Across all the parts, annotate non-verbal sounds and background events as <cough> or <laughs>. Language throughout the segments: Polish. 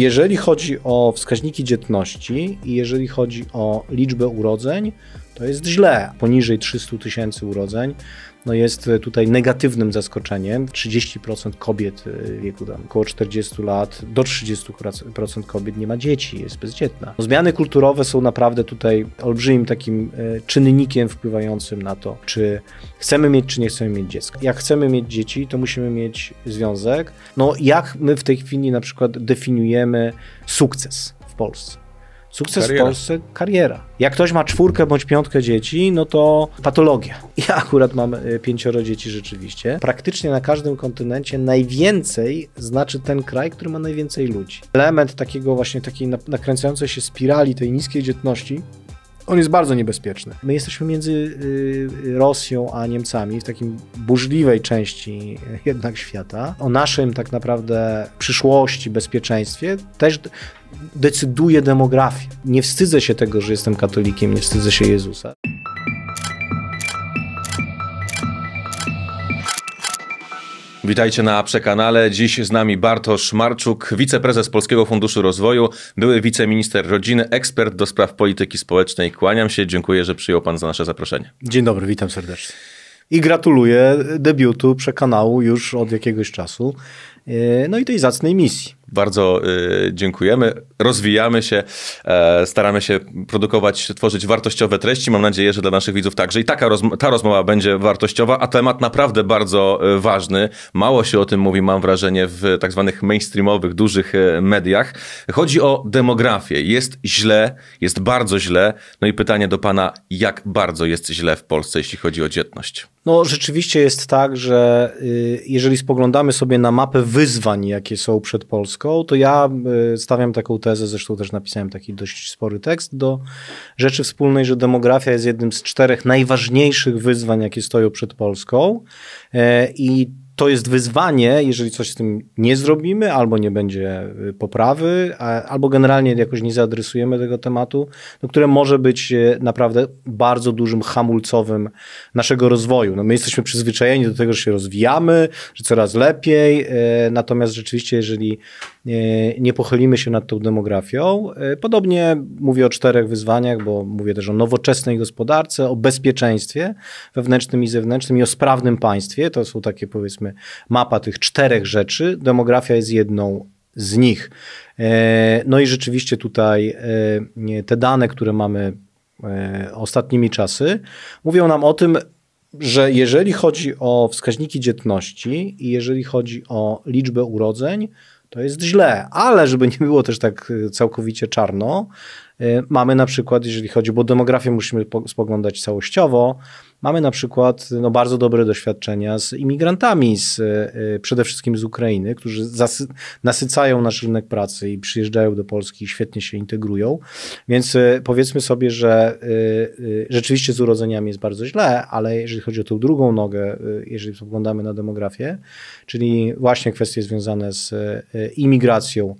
Jeżeli chodzi o wskaźniki dzietności i jeżeli chodzi o liczbę urodzeń, to jest źle. Poniżej 300 tysięcy urodzeń no jest e, tutaj negatywnym zaskoczeniem. 30% kobiet e, w wieku tam około 40 lat, do 30% kobiet nie ma dzieci, jest bezdzietna. No, zmiany kulturowe są naprawdę tutaj olbrzymim takim e, czynnikiem wpływającym na to, czy chcemy mieć, czy nie chcemy mieć dziecka. Jak chcemy mieć dzieci, to musimy mieć związek. No jak my w tej chwili na przykład definiujemy sukces w Polsce? Sukces kariera. w Polsce kariera. Jak ktoś ma czwórkę bądź piątkę dzieci, no to patologia. <laughs> Ja akurat mam y, pięcioro dzieci rzeczywiście. Praktycznie na każdym kontynencie najwięcej znaczy ten kraj, który ma najwięcej ludzi. Element takiego właśnie takiej nakręcającej się spirali tej niskiej dzietności on jest bardzo niebezpieczny. My jesteśmy między y, y, Rosją a Niemcami w takim burzliwej części <laughs> jednak świata. O naszym tak naprawdę przyszłości, bezpieczeństwie też decyduje demografia. Nie wstydzę się tego, że jestem katolikiem, nie wstydzę się Jezusa. Witajcie na Przekanale. Dziś z nami Bartosz Marczuk, wiceprezes Polskiego Funduszu Rozwoju, były wiceminister rodziny, ekspert do spraw polityki społecznej. Kłaniam się, dziękuję, że przyjął pan za nasze zaproszenie. Dzień dobry, witam serdecznie. I gratuluję debiutu Przekanału już od jakiegoś czasu, e, no i tej zacnej misji bardzo y, dziękujemy. Rozwijamy się, e, staramy się produkować, tworzyć wartościowe treści. Mam nadzieję, że dla naszych widzów także i taka rozma ta rozmowa będzie wartościowa, a temat naprawdę bardzo e, ważny. Mało się o tym mówi, mam wrażenie, w tak zwanych mainstreamowych, dużych e, mediach. Chodzi o demografię. Jest źle, jest bardzo źle. No i pytanie do pana, jak bardzo jest źle w Polsce, jeśli chodzi o dzietność? No, rzeczywiście jest tak, że y, jeżeli spoglądamy sobie na mapę wyzwań, jakie są przed Polską, to ja y, stawiam taką tezę, zresztą też napisałem taki dość spory tekst do Rzeczy Wspólnej, że demografia jest jednym z czterech najważniejszych wyzwań, jakie stoją przed Polską. E, I to jest wyzwanie, jeżeli coś z tym nie zrobimy, albo nie będzie y, poprawy, albo generalnie jakoś nie zaadresujemy tego tematu, no, które może być y, naprawdę bardzo dużym hamulcowym naszego rozwoju. No, my jesteśmy przyzwyczajeni do tego, że się rozwijamy, że coraz lepiej, y, natomiast rzeczywiście, jeżeli E, nie pochylimy się nad tą demografią. E, podobnie mówię o czterech wyzwaniach, bo mówię też o nowoczesnej gospodarce, o bezpieczeństwie wewnętrznym i zewnętrznym i o sprawnym państwie. To są takie powiedzmy mapa tych czterech rzeczy. Demografia jest jedną z nich. E, no i rzeczywiście tutaj te dane, które mamy ostatnimi czasy, mówią nam o tym, że jeżeli chodzi o wskaźniki dzietności i jeżeli chodzi o liczbę urodzeń, to jest źle. Ale żeby nie było też tak y, całkowicie czarno, Y, mamy na przykład, jeżeli chodzi, o demografię musimy spoglądać całościowo, mamy na przykład no, bardzo dobre doświadczenia z imigrantami, z, y, y, przede wszystkim z Ukrainy, którzy zasy, nasycają nasz rynek pracy i przyjeżdżają do Polski i świetnie się integrują. Więc powiedzmy sobie, że rzeczywiście z urodzeniami jest bardzo źle, ale jeżeli chodzi o tą drugą nogę, jeżeli spoglądamy na demografię, czyli właśnie kwestie związane z imigracją,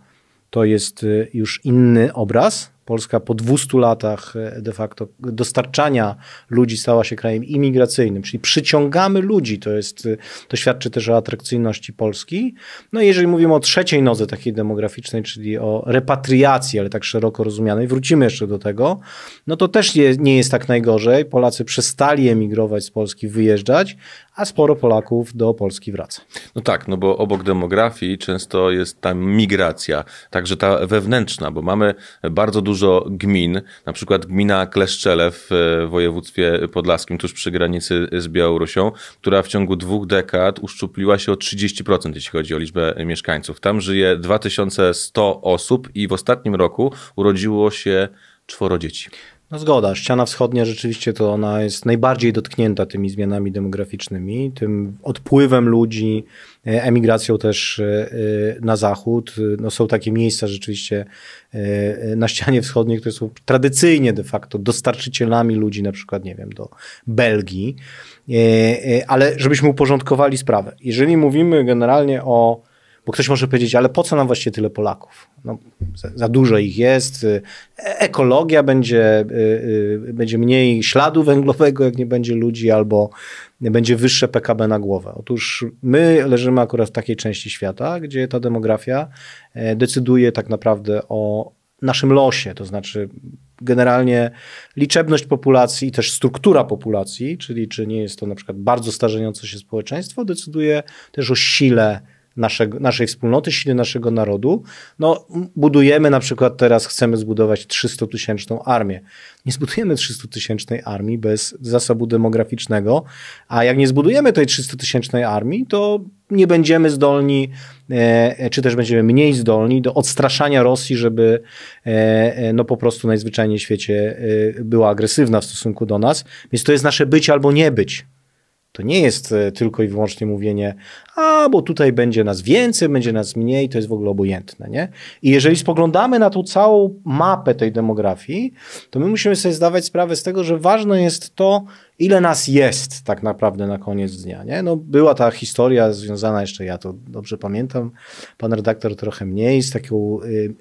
to jest już inny obraz Polska po 200 latach e, de facto dostarczania ludzi stała się krajem imigracyjnym, czyli przyciągamy ludzi, to, jest, e, to świadczy też o atrakcyjności Polski. No i jeżeli mówimy o trzeciej nodze takiej demograficznej, czyli o repatriacji, ale tak szeroko rozumianej, wrócimy jeszcze do tego, no to też je, nie jest tak najgorzej. Polacy przestali emigrować z Polski, wyjeżdżać, a sporo Polaków do Polski wraca. No tak, no bo obok demografii często jest tam migracja, także ta wewnętrzna, bo mamy bardzo dużo dużo gmin, na przykład gmina Kleszczele e, w województwie podlaskim, tuż przy granicy z Białorusią, która w ciągu dwóch dekad uszczupliła się o 30%, jeśli chodzi o liczbę mieszkańców. Tam żyje 2100 osób i w ostatnim roku urodziło się czworo dzieci. No zgoda, ściana wschodnia rzeczywiście to ona jest najbardziej dotknięta tymi zmianami demograficznymi, tym odpływem ludzi, e, emigracją też e, e, na zachód. No są takie miejsca rzeczywiście na ścianie wschodniej, które są tradycyjnie de facto dostarczycielami ludzi, na przykład, nie wiem, do Belgii. Ale żebyśmy uporządkowali sprawę. Jeżeli mówimy generalnie o bo ktoś może powiedzieć, ale po co nam właściwie tyle Polaków? No, za, za dużo ich jest, y, ekologia będzie, y, y, będzie mniej śladu węglowego, jak nie będzie ludzi, albo będzie wyższe PKB na głowę. Otóż my leżymy akurat w takiej części świata, gdzie ta demografia e, decyduje tak naprawdę o naszym losie, to znaczy generalnie liczebność populacji i też struktura populacji, czyli czy nie jest to na przykład bardzo starzejące się społeczeństwo, decyduje też o sile naszego, naszej wspólnoty, siły naszego narodu. No, budujemy na przykład teraz, chcemy zbudować 300-tysięczną armię. Nie zbudujemy 300-tysięcznej armii bez zasobu demograficznego, a jak nie zbudujemy tej 300-tysięcznej armii, to nie będziemy zdolni, e, czy też będziemy mniej zdolni do odstraszania Rosji, żeby e, e, no po prostu najzwyczajniej w świecie była agresywna w stosunku do nas. Więc to jest nasze być albo nie być. To nie jest e, tylko i wyłącznie mówienie, a bo tutaj będzie nas więcej, będzie nas mniej, to jest w ogóle obojętne. Nie? I jeżeli spoglądamy na tą całą mapę tej demografii, to my musimy sobie zdawać sprawę z tego, że ważne jest to, ile nas jest tak naprawdę na koniec dnia. Nie? No, była ta historia związana jeszcze, ja to dobrze pamiętam, pan redaktor trochę mniej, z taką y,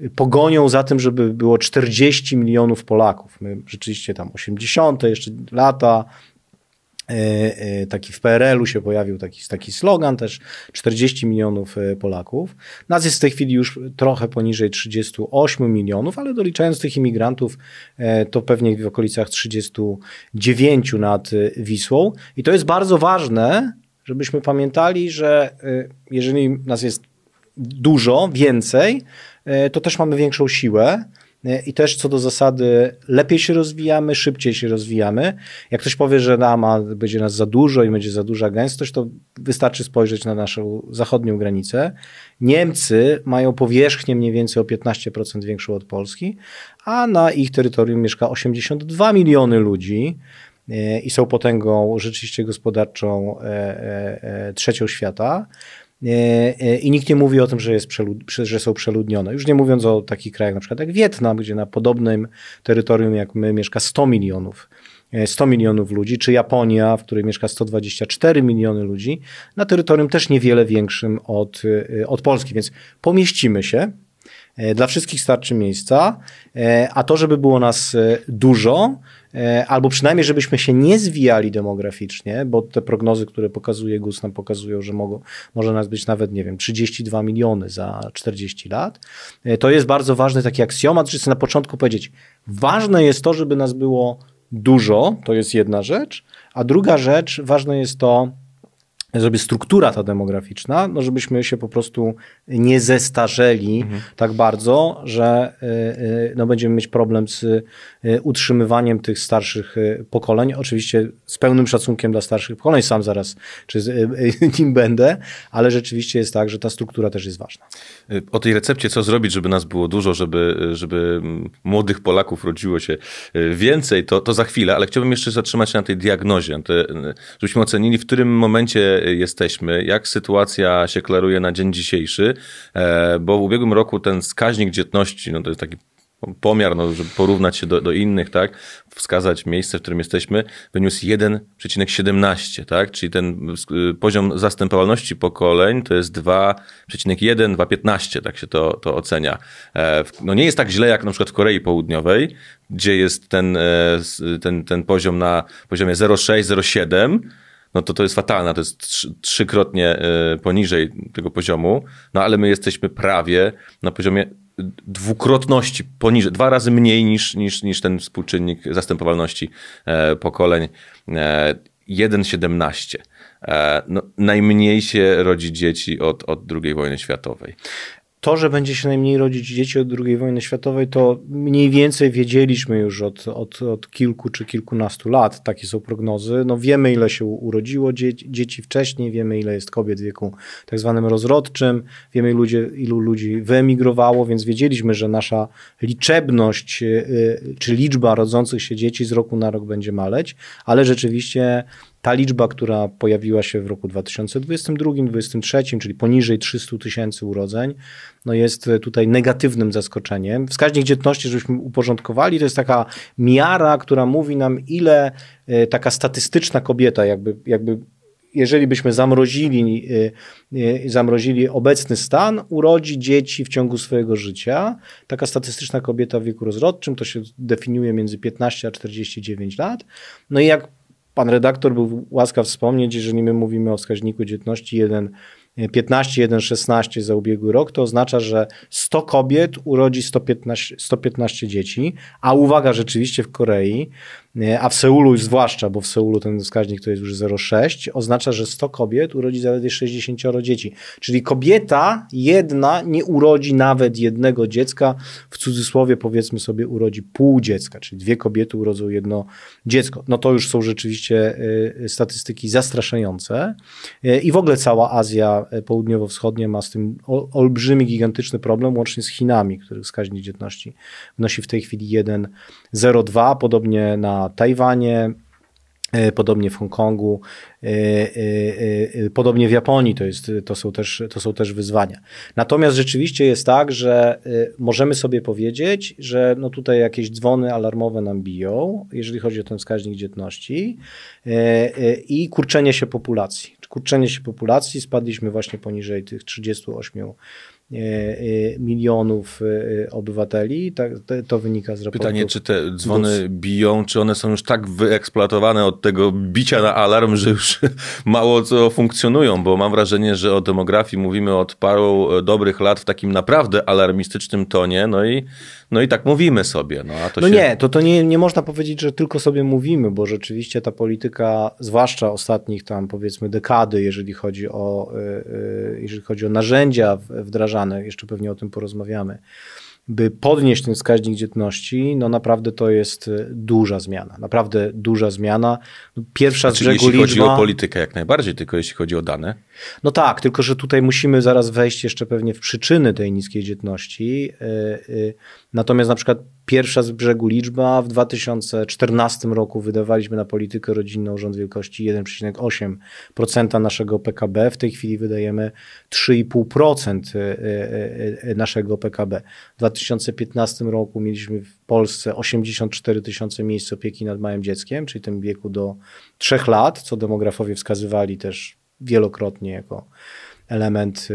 y, pogonią za tym, żeby było 40 milionów Polaków. My rzeczywiście tam 80, jeszcze lata, E, e, taki w PRL-u się pojawił taki, taki slogan też 40 milionów e, Polaków. Nas jest w tej chwili już trochę poniżej 38 milionów, ale doliczając tych imigrantów to pewnie w okolicach 39 nad Wisłą i to jest bardzo ważne, żebyśmy pamiętali, że jeżeli nas jest dużo, więcej, to też mamy większą siłę. E, i też co do zasady lepiej się rozwijamy, szybciej się rozwijamy. Jak ktoś powie, że nam będzie nas za dużo i będzie za duża gęstość, to wystarczy spojrzeć na naszą zachodnią granicę. Niemcy mają powierzchnię mniej więcej o 15% większą od Polski, a na ich terytorium mieszka 82 miliony ludzi e, i są potęgą rzeczywiście gospodarczą e, trzecią świata. E, e, i nikt nie mówi o tym, że, jest przelud, że są przeludnione. Już nie mówiąc o takich krajach na przykład jak Wietnam, gdzie na podobnym terytorium jak my mieszka 100 milionów 100 e, milionów ludzi, czy Japonia, w której mieszka 124 miliony ludzi, na terytorium też niewiele większym od, od Polski. Więc pomieścimy się, dla wszystkich starczy miejsca, a to, żeby było nas dużo, E, albo przynajmniej, żebyśmy się nie zwijali demograficznie, bo te prognozy, które pokazuje GUS nam pokazują, że mogą, może nas być nawet, nie wiem, 32 miliony za 40 lat, e, to jest bardzo ważny taki aksjomat, że chcę na początku powiedzieć, ważne jest to, żeby nas było dużo, to jest jedna rzecz, a druga rzecz, ważne jest to, żeby struktura ta demograficzna, no żebyśmy się po prostu nie zestarzeli mhm. tak bardzo, że e, no będziemy mieć problem z Y, utrzymywaniem tych starszych y, pokoleń. Oczywiście z pełnym szacunkiem dla starszych pokoleń, sam zaraz czy z, y, nim będę, ale rzeczywiście jest tak, że ta struktura też jest ważna. O tej recepcie, co zrobić, żeby nas było dużo, żeby, żeby mm, młodych Polaków rodziło się więcej, to, to za chwilę, ale chciałbym jeszcze zatrzymać się na tej diagnozie, żebyśmy ocenili, w którym momencie jesteśmy, jak sytuacja się klaruje na dzień dzisiejszy, e, bo w ubiegłym roku ten wskaźnik dzietności, no to jest taki pomiar, no, żeby porównać się do, do innych, tak, wskazać miejsce, w którym jesteśmy, wyniósł 1,17, tak, czyli ten poziom zastępowalności pokoleń to jest 2,1, 2,15, tak się to, to ocenia. E, no nie jest tak źle jak na przykład w Korei Południowej, gdzie jest ten, e, ten, ten poziom na poziomie 0,6, 0,7, no to to jest fatalne, to jest trzykrotnie e, poniżej tego poziomu, no ale my jesteśmy prawie na poziomie dwukrotności poniżej, dwa razy mniej niż, niż, niż ten współczynnik zastępowalności e, pokoleń. E, 1,17. E, no, najmniej się rodzi dzieci od, od II wojny światowej to, że będzie się najmniej rodzić dzieci od II wojny światowej, to mniej więcej wiedzieliśmy już od, od, od kilku czy kilkunastu lat. Takie są prognozy. No wiemy, ile się urodziło dzieci, dzieci wcześniej, wiemy, ile jest kobiet w wieku tak zwanym rozrodczym, wiemy, ludzie, ilu ludzi wyemigrowało, więc wiedzieliśmy, że nasza liczebność y, y, czy liczba rodzących się dzieci z roku na rok będzie maleć, ale rzeczywiście ta liczba, która pojawiła się w roku 2022-2023, czyli poniżej 300 tysięcy urodzeń, no jest tutaj negatywnym zaskoczeniem. Wskaźnik dzietności, żebyśmy uporządkowali, to jest taka miara, która mówi nam, ile e, taka statystyczna kobieta, jakby, jakby jeżeli byśmy zamrozili, e, e, zamrozili obecny stan, urodzi dzieci w ciągu swojego życia. Taka statystyczna kobieta w wieku rozrodczym to się definiuje między 15 a 49 lat. No i jak pan redaktor był łaskaw wspomnieć, jeżeli my mówimy o wskaźniku dzietności 1, 15, 1, 16 za ubiegły rok, to oznacza, że 100 kobiet urodzi 115, 115 dzieci, a uwaga, rzeczywiście w Korei a w Seulu już zwłaszcza, bo w Seulu ten wskaźnik to jest już 0,6, oznacza, że 100 kobiet urodzi zaledwie 60 dzieci. Czyli kobieta jedna nie urodzi nawet jednego dziecka, w cudzysłowie powiedzmy sobie urodzi pół dziecka, czyli dwie kobiety urodzą jedno dziecko. No to już są rzeczywiście y, statystyki zastraszające y, i w ogóle cała Azja y, Południowo-Wschodnia ma z tym olbrzymi, gigantyczny problem, łącznie z Chinami, których wskaźnik dzietności wynosi w tej chwili 1,02, podobnie na na Tajwanie, e, podobnie w Hongkongu, e, e, podobnie w Japonii to, jest, to, są też, to są też wyzwania. Natomiast rzeczywiście jest tak, że możemy sobie powiedzieć, że no tutaj jakieś dzwony alarmowe nam biją, jeżeli chodzi o ten wskaźnik dzietności i kurczenie się populacji. Kurczenie się populacji, spadliśmy właśnie poniżej tych 38 E, e, milionów e, obywateli. Tak, to wynika z raportu. Pytanie, czy te dzwony GUS. biją, czy one są już tak wyeksploatowane od tego bicia na alarm, że już <laughs> mało co funkcjonują, bo mam wrażenie, że o demografii mówimy od paru dobrych lat w takim naprawdę alarmistycznym tonie, no i no i tak mówimy sobie. No, a to no się... nie, to, to nie, nie można powiedzieć, że tylko sobie mówimy, bo rzeczywiście ta polityka, zwłaszcza ostatnich tam powiedzmy dekady, jeżeli chodzi o, y, y, jeżeli chodzi o narzędzia wdrażane, jeszcze pewnie o tym porozmawiamy, by podnieść ten wskaźnik dzietności, no naprawdę to jest y, duża zmiana. Naprawdę duża zmiana. No, pierwsza znaczy, z brzegu Jeśli chodzi o politykę jak najbardziej, tylko jeśli chodzi o dane. No tak, tylko że tutaj musimy zaraz wejść jeszcze pewnie w przyczyny tej niskiej dzietności. Y, y, natomiast na przykład Pierwsza z brzegu liczba. W 2014 roku wydawaliśmy na politykę rodzinną rząd wielkości 1,8% naszego PKB. W tej chwili wydajemy 3,5% y, y, y, naszego PKB. W 2015 roku mieliśmy w Polsce 84 tysiące miejsc opieki nad małym dzieckiem, czyli tym wieku do 3 lat, co demografowie wskazywali też wielokrotnie jako element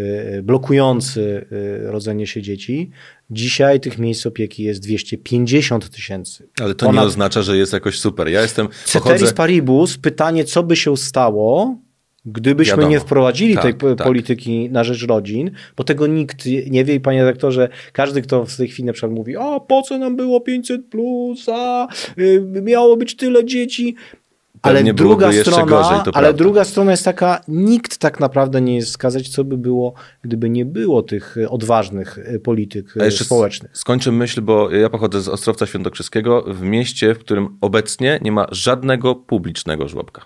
blokujący rodzenie się dzieci. Dzisiaj tych miejsc opieki jest 250 tysięcy. Ale to nie oznacza, że jest jakoś super. Ja jestem... Ceteris paribus, pytanie, co by się stało, gdybyśmy Wiadomo. nie wprowadzili tak, tej tak. polityki na rzecz rodzin, bo tego nikt nie wie panie redaktorze, każdy, kto w tej chwili na przykład mówi, a po co nam było 500 plus, a y, miało być tyle dzieci, ale druga strona, gorzej, ale prawda. druga strona jest taka, nikt tak naprawdę nie jest skazać, co by było, gdyby nie było tych e, odważnych e, polityk A e, jeszcze społecznych. Skończę myśl, bo ja pochodzę z Ostrowca Świętokrzyskiego, w mieście, w którym obecnie nie ma żadnego publicznego żłobka.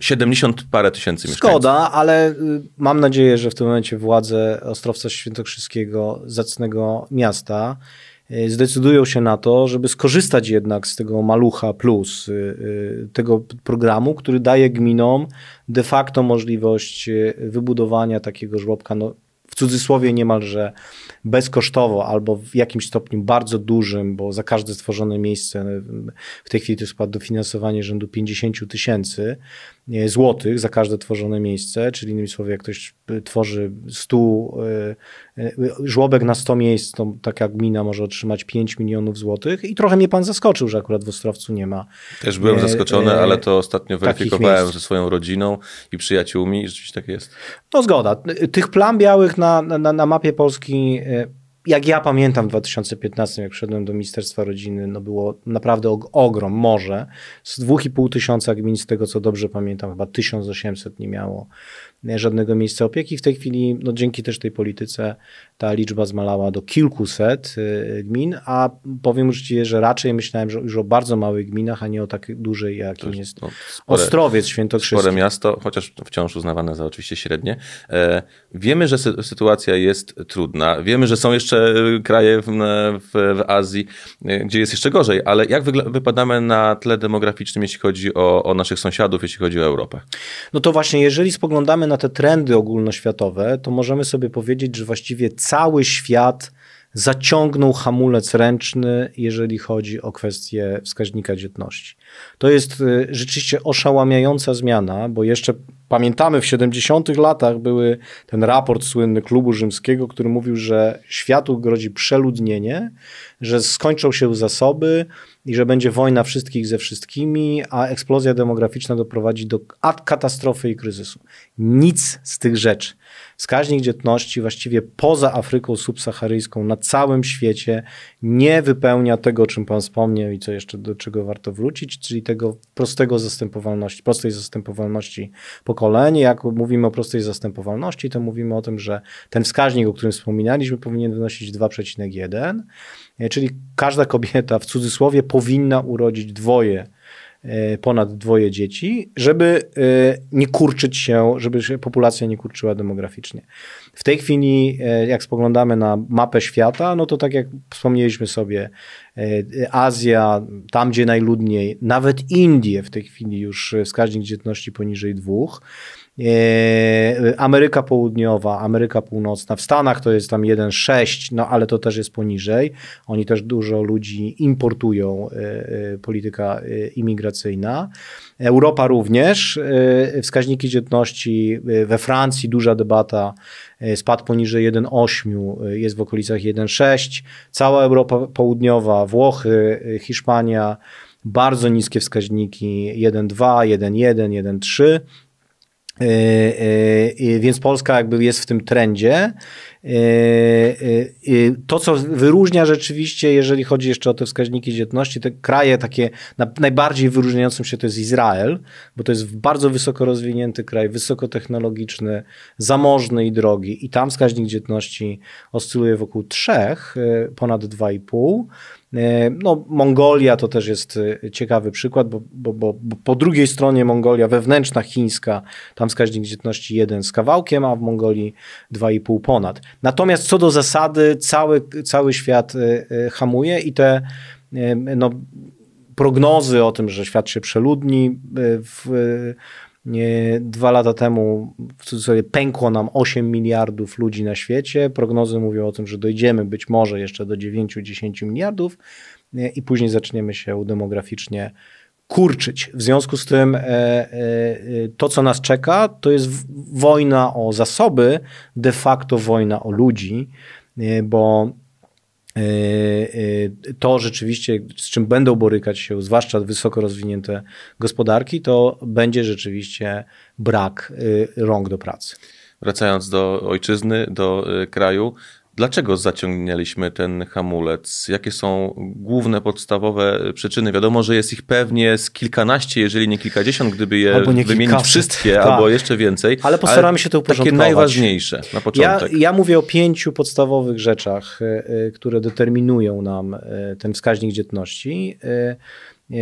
70 parę tysięcy mieszkańców. Szkoda, ale y, mam nadzieję, że w tym momencie władze Ostrowca Świętokrzyskiego, zacnego miasta, E, zdecydują się na to, żeby skorzystać jednak z tego Malucha Plus, e, e, tego programu, który daje gminom de facto możliwość wybudowania takiego żłobka, no, w cudzysłowie niemalże bezkosztowo albo w jakimś stopniu bardzo dużym, bo za każde stworzone miejsce e, w tej chwili to jest dofinansowanie rzędu 50 tysięcy e, złotych za każde tworzone miejsce, czyli innymi słowy, jak ktoś e, tworzy 100, żłobek na 100 miejsc, to taka gmina może otrzymać 5 milionów złotych i trochę mnie pan zaskoczył, że akurat w Ostrowcu nie ma. Też byłem zaskoczony, ale to ostatnio weryfikowałem ze swoją rodziną i przyjaciółmi i rzeczywiście tak jest. No zgoda. Tych plam białych na, na, na mapie Polski E, jak ja pamiętam w 2015, jak wszedłem do Ministerstwa Rodziny, no było naprawdę ogrom, morze. Z 2,5 tysiąca gmin, z tego co dobrze pamiętam, chyba 1800 nie miało żadnego miejsca opieki. W tej chwili, no, dzięki też tej polityce, ta liczba zmalała do kilkuset y, gmin, a powiem uczciwie, że raczej myślałem że już o bardzo małych gminach, a nie o tak dużej, jakim jest, jest no, spore, Ostrowiec Świętokrzyski. Spore miasto, chociaż wciąż uznawane za oczywiście średnie. E, wiemy, że sy sytuacja jest trudna. Wiemy, że są jeszcze y, kraje w, w, w Azji, y, gdzie jest jeszcze gorzej, ale jak wypadamy na tle demograficznym, jeśli chodzi o, o naszych sąsiadów, jeśli chodzi o Europę? No to właśnie, jeżeli spoglądamy na na te trendy ogólnoświatowe, to możemy sobie powiedzieć, że właściwie cały świat zaciągnął hamulec ręczny, jeżeli chodzi o kwestię wskaźnika dzietności. To jest y, rzeczywiście oszałamiająca zmiana, bo jeszcze pamiętamy, w 70-tych latach były ten raport słynny Klubu Rzymskiego, który mówił, że światu grozi przeludnienie, że skończą się zasoby, i że będzie wojna wszystkich ze wszystkimi, a eksplozja demograficzna doprowadzi do katastrofy i kryzysu. Nic z tych rzeczy Wskaźnik dzietności właściwie poza Afryką subsaharyjską na całym świecie nie wypełnia tego, czym Pan wspomniał i co jeszcze do czego warto wrócić, czyli tego prostego zastępowalności, prostej zastępowalności pokoleń. Jak mówimy o prostej zastępowalności, to mówimy o tym, że ten wskaźnik, o którym wspominaliśmy, powinien wynosić 2,1, czyli każda kobieta w cudzysłowie powinna urodzić dwoje E, ponad dwoje dzieci, żeby e, nie kurczyć się, żeby się populacja nie kurczyła demograficznie. W tej chwili, e, jak spoglądamy na mapę świata, no to tak jak wspomnieliśmy sobie, Azja, tam gdzie najludniej, nawet Indie w tej chwili już wskaźnik dzietności poniżej dwóch. E, Ameryka Południowa, Ameryka Północna, w Stanach to jest tam 1,6, no ale to też jest poniżej. Oni też dużo ludzi importują, e, e, polityka imigracyjna. Europa również, wskaźniki dzietności we Francji, duża debata, spadł poniżej 1,8, jest w okolicach 1,6. Cała Europa Południowa, Włochy, Hiszpania, bardzo niskie wskaźniki 1,2, 1,1, 1,3. E, e, więc Polska jakby jest w tym trendzie. E, to, co wyróżnia rzeczywiście, jeżeli chodzi jeszcze o te wskaźniki dzietności, te kraje takie najbardziej wyróżniającym się to jest Izrael, bo to jest bardzo wysoko rozwinięty kraj, wysokotechnologiczny, zamożny i drogi. I tam wskaźnik dzietności oscyluje wokół trzech, ponad 2,5 E, no, Mongolia to też jest e, ciekawy przykład, bo, bo, bo, bo po drugiej stronie Mongolia wewnętrzna chińska, tam wskaźnik dzietności 1 z kawałkiem, a w Mongolii 2,5 ponad. Natomiast co do zasady cały, cały świat e, hamuje i te no, prognozy o tym, że świat się przeludni w nie, dwa lata temu w cudzysłowie pękło nam 8 miliardów ludzi na świecie. Prognozy mówią o tym, że dojdziemy być może jeszcze do 9-10 miliardów nie, i później zaczniemy się demograficznie kurczyć. W związku z tym e, e, e to, co nas czeka, to jest wojna o zasoby, de facto wojna o ludzi, nie, bo E, e, to rzeczywiście, z czym będą borykać się, zwłaszcza wysoko rozwinięte gospodarki, to będzie rzeczywiście brak e, rąk do pracy. Wracając do ojczyzny, do kraju, Dlaczego zaciągnęliśmy ten hamulec? Jakie są główne, podstawowe przyczyny? Wiadomo, że jest ich pewnie z kilkanaście, jeżeli nie kilkadziesiąt, gdyby je wymienić kilkaset, wszystkie, tak. albo jeszcze więcej. Ale postaramy ale się to uporządkować. Takie najważniejsze na początek. Ja, ja mówię o pięciu podstawowych rzeczach, y, y, które determinują nam y, ten wskaźnik dzietności. E,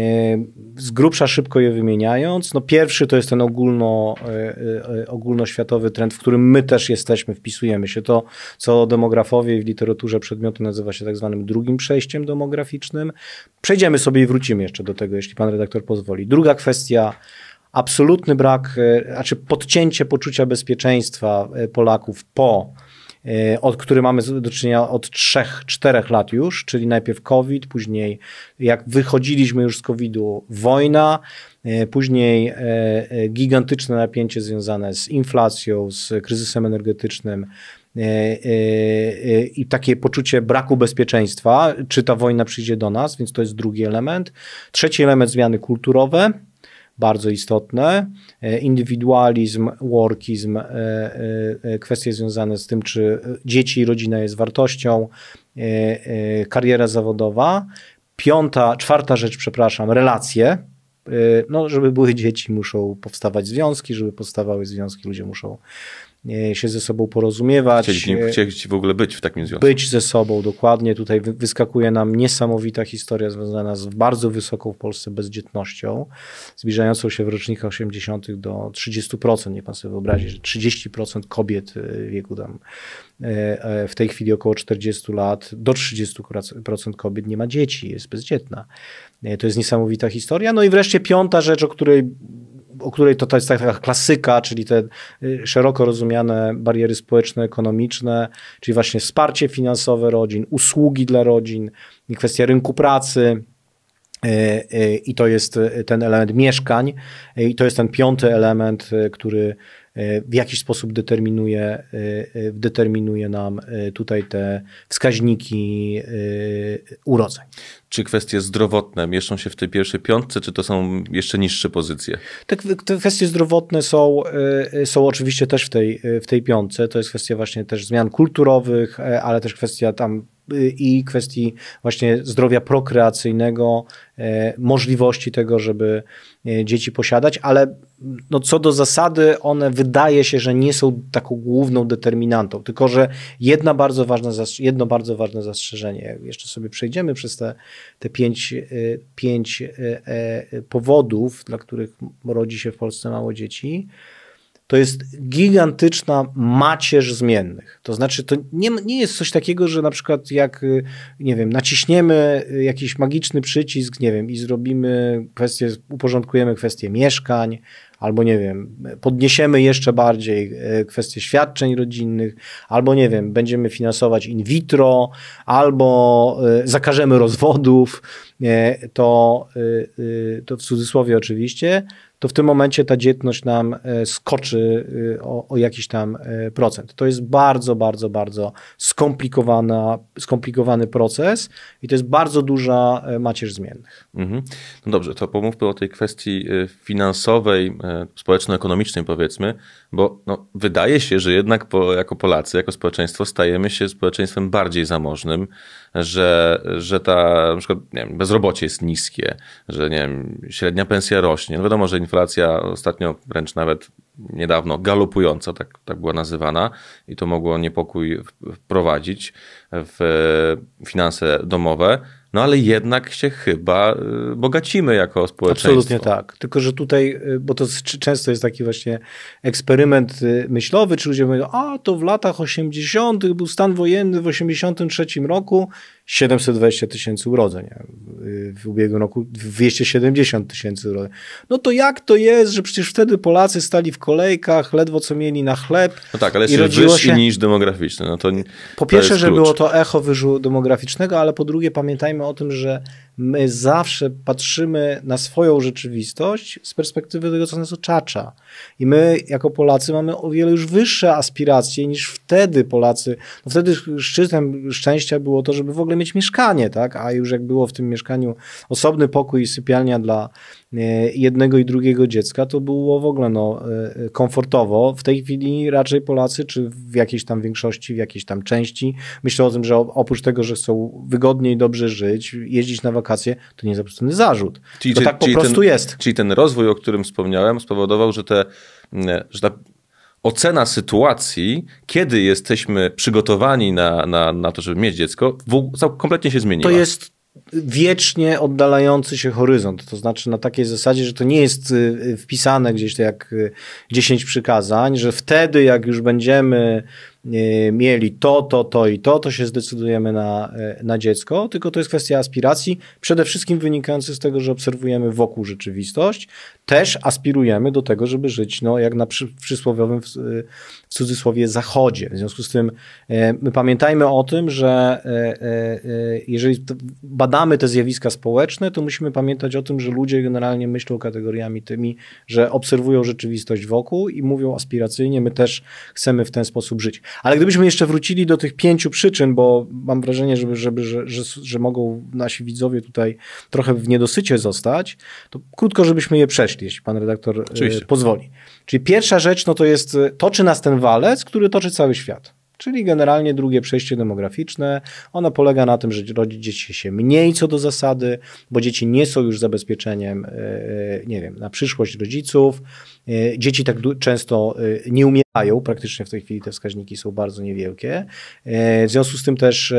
z grubsza szybko je wymieniając, no pierwszy to jest ten ogólno, e, e, ogólnoświatowy trend, w którym my też jesteśmy, wpisujemy się. To, co demografowie w literaturze przedmiotu nazywa się tak zwanym drugim przejściem demograficznym. Przejdziemy sobie i wrócimy jeszcze do tego, jeśli pan redaktor pozwoli. Druga kwestia absolutny brak, znaczy podcięcie poczucia bezpieczeństwa Polaków po E, od który mamy do czynienia od 3-4 lat już, czyli najpierw COVID, później jak wychodziliśmy już z COVID-u, wojna, e, później e, gigantyczne napięcie związane z inflacją, z kryzysem energetycznym, i takie poczucie braku bezpieczeństwa, czy ta wojna przyjdzie do nas, więc to jest drugi element. Trzeci element zmiany kulturowe, bardzo istotne. E, indywidualizm, workizm, e, e, kwestie związane z tym, czy dzieci i rodzina jest wartością, kariera zawodowa. Piąta, czwarta rzecz, przepraszam, relacje. No, żeby były dzieci, muszą powstawać związki, żeby powstawały związki, ludzie muszą E, się ze sobą porozumiewać. Chcieć, e, w ogóle być w takim związku. Być ze sobą, dokładnie. Tutaj wyskakuje nam niesamowita historia związana z bardzo wysoką w Polsce bezdzietnością, zbliżającą się w rocznikach 80. do 30%. Nie pan sobie wyobrazi, że 30% kobiet e, w wieku tam w tej chwili około 40 lat, do 30% kobiet nie ma dzieci, jest bezdzietna. To jest niesamowita historia. No i wreszcie piąta rzecz, o której o której to, to jest taka klasyka, czyli te y, szeroko rozumiane bariery społeczne, ekonomiczne, czyli właśnie wsparcie finansowe rodzin, usługi dla rodzin, kwestia rynku pracy, y, y, i to jest ten element mieszkań, i to jest ten piąty element, który E, w jakiś sposób determinuje, e, e, determinuje nam tutaj te wskaźniki urodzeń. Czy kwestie zdrowotne mieszczą się w tej pierwszej piątce, czy to są jeszcze niższe pozycje? Te, te kwestie zdrowotne są, są oczywiście też w tej, w tej piątce. To jest kwestia właśnie też zmian kulturowych, ale też kwestia tam Y, i kwestii właśnie zdrowia prokreacyjnego, e, możliwości tego, żeby e, dzieci posiadać, ale no co do zasady one wydaje się, że nie są taką główną determinantą, tylko że jedna bardzo ważna, jedno bardzo ważne zastrzeżenie, jeszcze sobie przejdziemy przez te, te pięć, e, pięć powodów, dla których rodzi się w Polsce mało dzieci, to jest gigantyczna macierz zmiennych. To znaczy, to nie, nie jest coś takiego, że na przykład jak, y, nie wiem, naciśniemy y, jakiś magiczny przycisk, nie wiem, i zrobimy kwestię, uporządkujemy kwestię mieszkań, albo nie wiem, podniesiemy jeszcze bardziej y, kwestie świadczeń rodzinnych, albo nie wiem, będziemy finansować in vitro, albo zakażemy rozwodów, to, to w cudzysłowie oczywiście, to w tym momencie ta dzietność nam e, skoczy e, o, o jakiś tam e, procent. To jest bardzo, bardzo, bardzo skomplikowana, skomplikowany proces i to jest bardzo duża macierz zmiennych. Mhm. No dobrze, to pomówmy o tej kwestii y, finansowej, y, społeczno-ekonomicznej powiedzmy, bo no, wydaje się, że jednak po, jako Polacy, jako społeczeństwo stajemy się społeczeństwem bardziej zamożnym, że, że ta na przykład nie wiem, bezrobocie jest niskie, że nie wiem, średnia pensja rośnie. No wiadomo, że inflacja ostatnio wręcz nawet niedawno galopująca, tak, tak była nazywana, i to mogło niepokój wprowadzić w e, finanse domowe. No ale jednak się chyba e, bogacimy jako społeczeństwo. Absolutnie tak. Tylko, że tutaj, e, bo to często jest taki właśnie eksperyment myślowy, czy ludzie mówią, a to w latach 80. był stan wojenny w 83 roku 720 tysięcy urodzeń. W ubiegłym roku 270 tysięcy urodzeń. No to jak to jest, że przecież wtedy Polacy stali w kolejkach, ledwo co mieli na chleb. No tak, ale jeszcze wyższy się... niż demograficzny. No to, po to pierwsze, że było to echo wyżu demograficznego, ale po drugie pamiętajmy o tym, że my zawsze patrzymy na swoją rzeczywistość z perspektywy tego, co nas otacza. I my, jako Polacy, mamy o wiele już wyższe aspiracje niż wtedy Polacy. No wtedy szczytem szczęścia było to, żeby w ogóle mieć mieszkanie, tak? A już jak było w tym mieszkaniu osobny pokój i sypialnia dla e, jednego i drugiego dziecka, to było w ogóle no, e, e, komfortowo. W tej chwili raczej Polacy, czy w jakiejś tam większości, w jakiejś tam części, myślą o tym, że oprócz tego, że chcą wygodniej, dobrze żyć, jeździć na wakacje, to nie jest absolutny zarzut. Czyli, to tak po prostu ten, jest. Czyli ten rozwój, o którym wspomniałem, spowodował, że, te, mm, że ta ocena sytuacji, kiedy jesteśmy przygotowani na, na, na to, żeby mieć dziecko, w, kompletnie się zmieniła. To jest wiecznie oddalający się horyzont. To znaczy na takiej zasadzie, że to nie jest y, y, wpisane gdzieś to jak 10 przykazań, że wtedy jak już będziemy E, mieli to, to, to i to, to się zdecydujemy na, e, na dziecko, tylko to jest kwestia aspiracji, przede wszystkim wynikających z tego, że obserwujemy wokół rzeczywistość, też aspirujemy do tego, żeby żyć no, jak na przysłowiowym w, e, w cudzysłowie zachodzie. W związku z tym my pamiętajmy o tym, że jeżeli badamy te zjawiska społeczne, to musimy pamiętać o tym, że ludzie generalnie myślą kategoriami tymi, że obserwują rzeczywistość wokół i mówią aspiracyjnie, my też chcemy w ten sposób żyć. Ale gdybyśmy jeszcze wrócili do tych pięciu przyczyn, bo mam wrażenie, żeby, żeby, że, że, że mogą nasi widzowie tutaj trochę w niedosycie zostać, to krótko, żebyśmy je przeszli, jeśli pan redaktor e, Oczywiście. pozwoli. Czyli pierwsza rzecz, no to jest e, toczy nas ten walec, który toczy cały świat. Czyli generalnie drugie przejście demograficzne, ono polega na tym, że rodzi dzieci się mniej co do zasady, bo dzieci nie są już zabezpieczeniem, e, e, nie wiem, na przyszłość rodziców. E, dzieci tak często nie umierają, praktycznie w tej chwili te wskaźniki są bardzo niewielkie. W związku z tym też